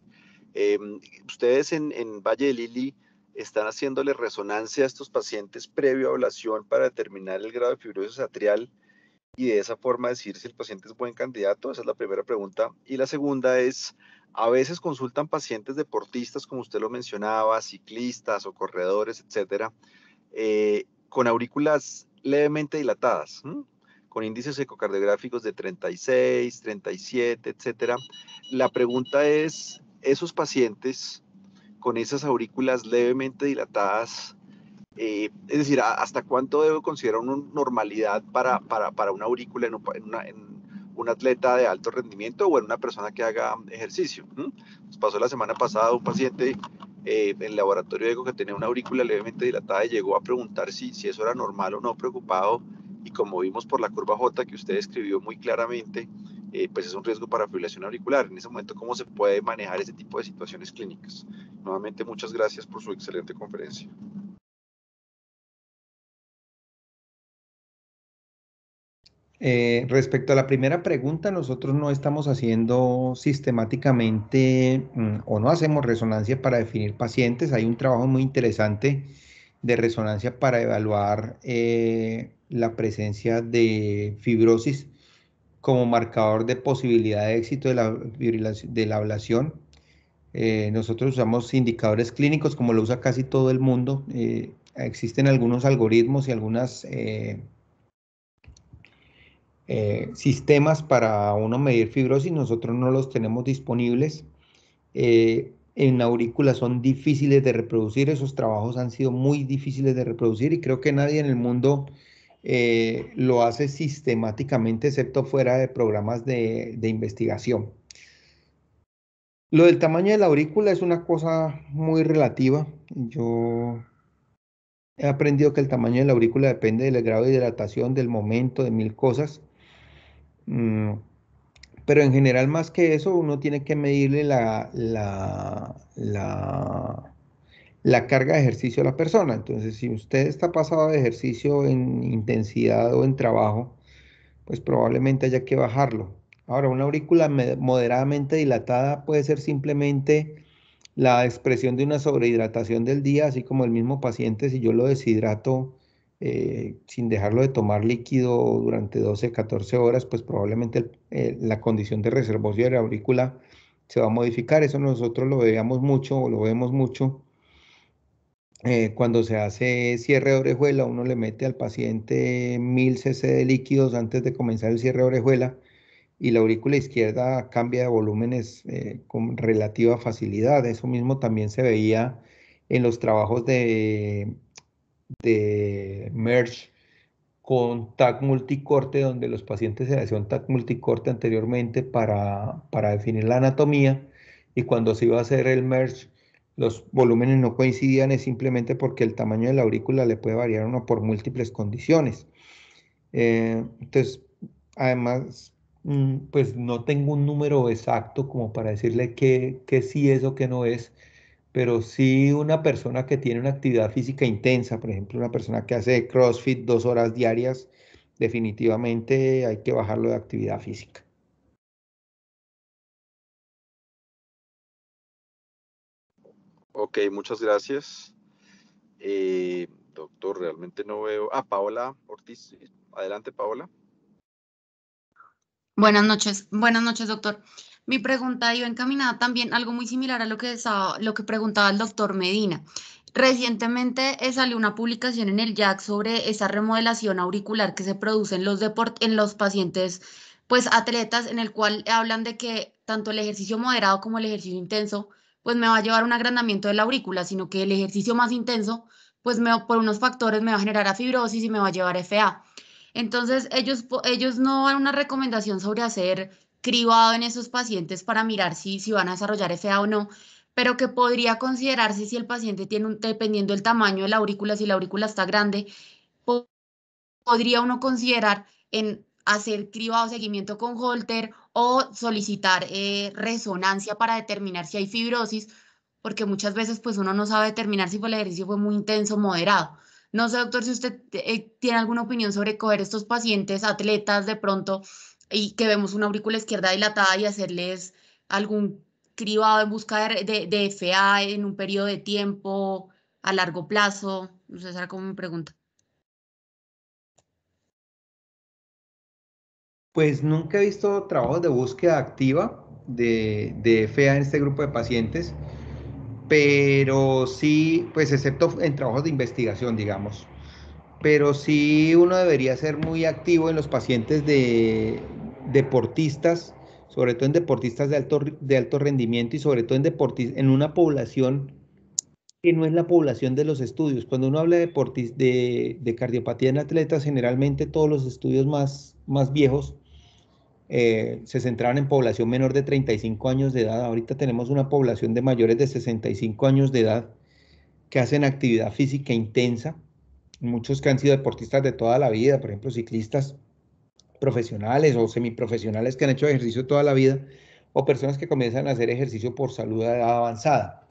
[SPEAKER 2] Em, ustedes en, en, Valle de Lili están haciéndole resonancia a estos pacientes previo a ablación para determinar el grado de fibrosis atrial y de esa forma decir si el paciente es buen candidato. Esa es la primera pregunta. Y la segunda es, a veces consultan pacientes deportistas, como usted lo mencionaba, ciclistas o corredores, etcétera, eh, con aurículas levemente dilatadas con índices ecocardiográficos de 36, 37, etcétera. La pregunta es, esos pacientes con esas aurículas levemente dilatadas, eh, es decir, ¿hasta cuánto debo considerar una normalidad para, para, una aurícula en, un atleta de alto rendimiento o en una persona que haga ejercicio? ¿Mm? pasó la semana pasada un paciente eh, en el laboratorio de eco que tenía una aurícula levemente dilatada y llegó a preguntar si, si eso era normal o no, preocupado y como vimos por la curva J que usted describió muy claramente, eh, pues es un riesgo para fibrilación auricular. En ese momento, ¿cómo se puede manejar ese tipo de situaciones clínicas? Nuevamente, muchas gracias por su excelente conferencia.
[SPEAKER 1] Eh, respecto a la primera pregunta,
[SPEAKER 3] nosotros no estamos haciendo sistemáticamente mm, o no hacemos resonancia para definir pacientes. Hay un trabajo muy interesante de resonancia para evaluar eh, la presencia de fibrosis como marcador de posibilidad de éxito de la, ablación. Eh, nosotros usamos indicadores clínicos como lo usa casi todo el mundo. Eh, existen algunos algoritmos y algunos sistemas para uno medir fibrosis. Nosotros no los tenemos disponibles en aurícula son difíciles de reproducir, esos trabajos han sido muy difíciles de reproducir y creo que nadie en el mundo eh, lo hace sistemáticamente, excepto fuera de programas de, investigación. Lo del tamaño de la aurícula es una cosa muy relativa. Yo he aprendido que el tamaño de la aurícula depende del grado de hidratación, del momento, de mil cosas. Mm, pero en general, más que eso, uno tiene que medirle la, carga de ejercicio a la persona. Entonces, si usted está pasado de ejercicio en intensidad o en trabajo, pues probablemente haya que bajarlo. Ahora, una aurícula moderadamente dilatada puede ser simplemente la expresión de una sobrehidratación del día, así como el mismo paciente, si yo lo deshidrato, eh, sin dejarlo de tomar líquido durante 12, 14 horas, pues probablemente eh, la condición de reservocio de la aurícula se va a modificar. Eso nosotros lo veíamos mucho o lo vemos mucho. Eh, cuando se hace cierre de orejuela, uno le mete al paciente 1000 cc de líquidos antes de comenzar el cierre de orejuela y la aurícula izquierda cambia de volúmenes con relativa facilidad. Eso mismo también se veía en los trabajos de de merge con TAC multicorte, donde los pacientes se hacían TAC multicorte anteriormente para, definir la anatomía, y cuando se iba a hacer el merge los volúmenes no coincidían, es simplemente porque el tamaño de la aurícula le puede variar uno por múltiples condiciones. Eh, entonces, además, mm, pues no tengo un número exacto como para decirle que sí es o que no es, pero sí una persona que tiene una actividad física intensa, por ejemplo, una persona que hace CrossFit
[SPEAKER 1] dos horas diarias, definitivamente hay que bajarlo de actividad física.
[SPEAKER 2] Ok, muchas gracias. Eh, doctor, realmente no veo. Ah, Paola Ortiz. Adelante, Paola.
[SPEAKER 4] Buenas noches. Buenas noches, doctor. Mi pregunta iba encaminada también algo muy similar a lo que, lo que preguntaba el doctor Medina. Recientemente eh, salió una publicación en el JAC sobre esa remodelación auricular que se produce en los, en los pacientes pues atletas en el cual hablan de que tanto el ejercicio moderado como el ejercicio intenso pues me va a llevar un agrandamiento de la aurícula, sino que el ejercicio más intenso pues por unos factores me va a generar fibrosis y me va a llevar a FA. Entonces ellos, ellos no dan una recomendación sobre hacer cribado en esos pacientes para mirar si, si van a desarrollar FA o no, pero que podría considerarse si el paciente tiene un, dependiendo del tamaño de la aurícula, si la aurícula está grande, podría uno considerar en hacer cribado seguimiento con Holter o solicitar eh, resonancia para determinar si hay fibrosis, porque muchas veces pues uno no sabe determinar si el ejercicio fue muy intenso, moderado. No sé, doctor, si usted eh, tiene alguna opinión sobre coger estos pacientes, atletas, de pronto, y que vemos una aurícula izquierda dilatada y hacerles algún cribado en busca de, de, FA en un periodo de tiempo a largo plazo? No sé, será como pregunta.
[SPEAKER 1] Pues nunca he visto trabajos de
[SPEAKER 3] búsqueda activa de, de FA en este grupo de pacientes, pero sí, pues excepto en trabajos de investigación, digamos. Pero sí uno debería ser muy activo en los pacientes de, deportistas, sobre todo en deportistas de alto, de alto rendimiento y sobre todo en, en una población que no es la población de los estudios. Cuando uno habla de, de, cardiopatía en atletas, generalmente todos los estudios más, más viejos eh, se centraban en población menor de 35 años de edad. Ahorita tenemos una población de mayores de 65 años de edad que hacen actividad física intensa. Muchos que han sido deportistas de toda la vida, por ejemplo, ciclistas, profesionales o semiprofesionales que han hecho ejercicio toda la vida o personas que comienzan a hacer ejercicio por salud avanzada.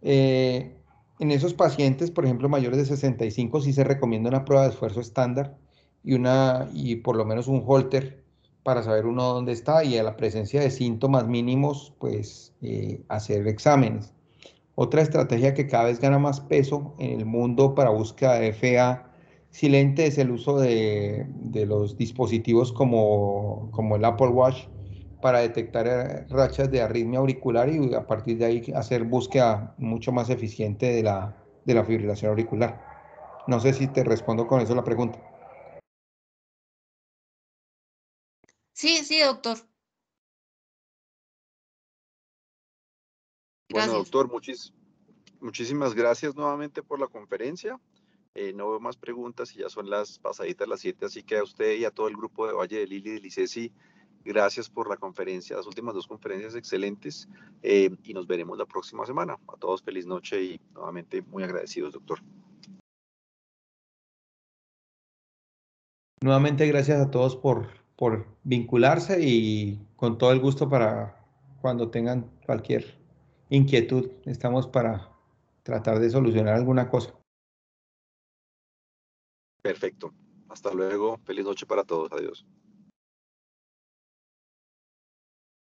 [SPEAKER 3] Eh, en esos pacientes, por ejemplo, mayores de 65, sí se recomienda una prueba de esfuerzo estándar y, una, y por lo menos un holter para saber uno dónde está y a la presencia de síntomas mínimos, pues eh, hacer exámenes. Otra estrategia que cada vez gana más peso en el mundo para búsqueda de FA silente es el uso de, los dispositivos como, como, el Apple Watch para detectar eh, rachas de arritmia auricular y a partir de ahí hacer búsqueda mucho más eficiente de la, de la fibrilación auricular. No sé si te respondo con eso la
[SPEAKER 1] pregunta. Sí, sí, doctor.
[SPEAKER 2] Bueno, doctor, muchísimas gracias nuevamente por la conferencia. Eh, no veo más preguntas y ya son las pasaditas las siete, así que a usted y a todo el grupo de Valle de Lili y de Licesi, gracias por la conferencia, las últimas dos conferencias excelentes eh, y nos veremos la próxima semana. A todos feliz noche y nuevamente muy agradecidos, doctor.
[SPEAKER 3] Nuevamente gracias a todos por, por vincularse y con todo el gusto para cuando tengan cualquier inquietud, estamos
[SPEAKER 1] para tratar de solucionar alguna cosa. Perfecto. Hasta luego. Feliz noche para todos. Adiós.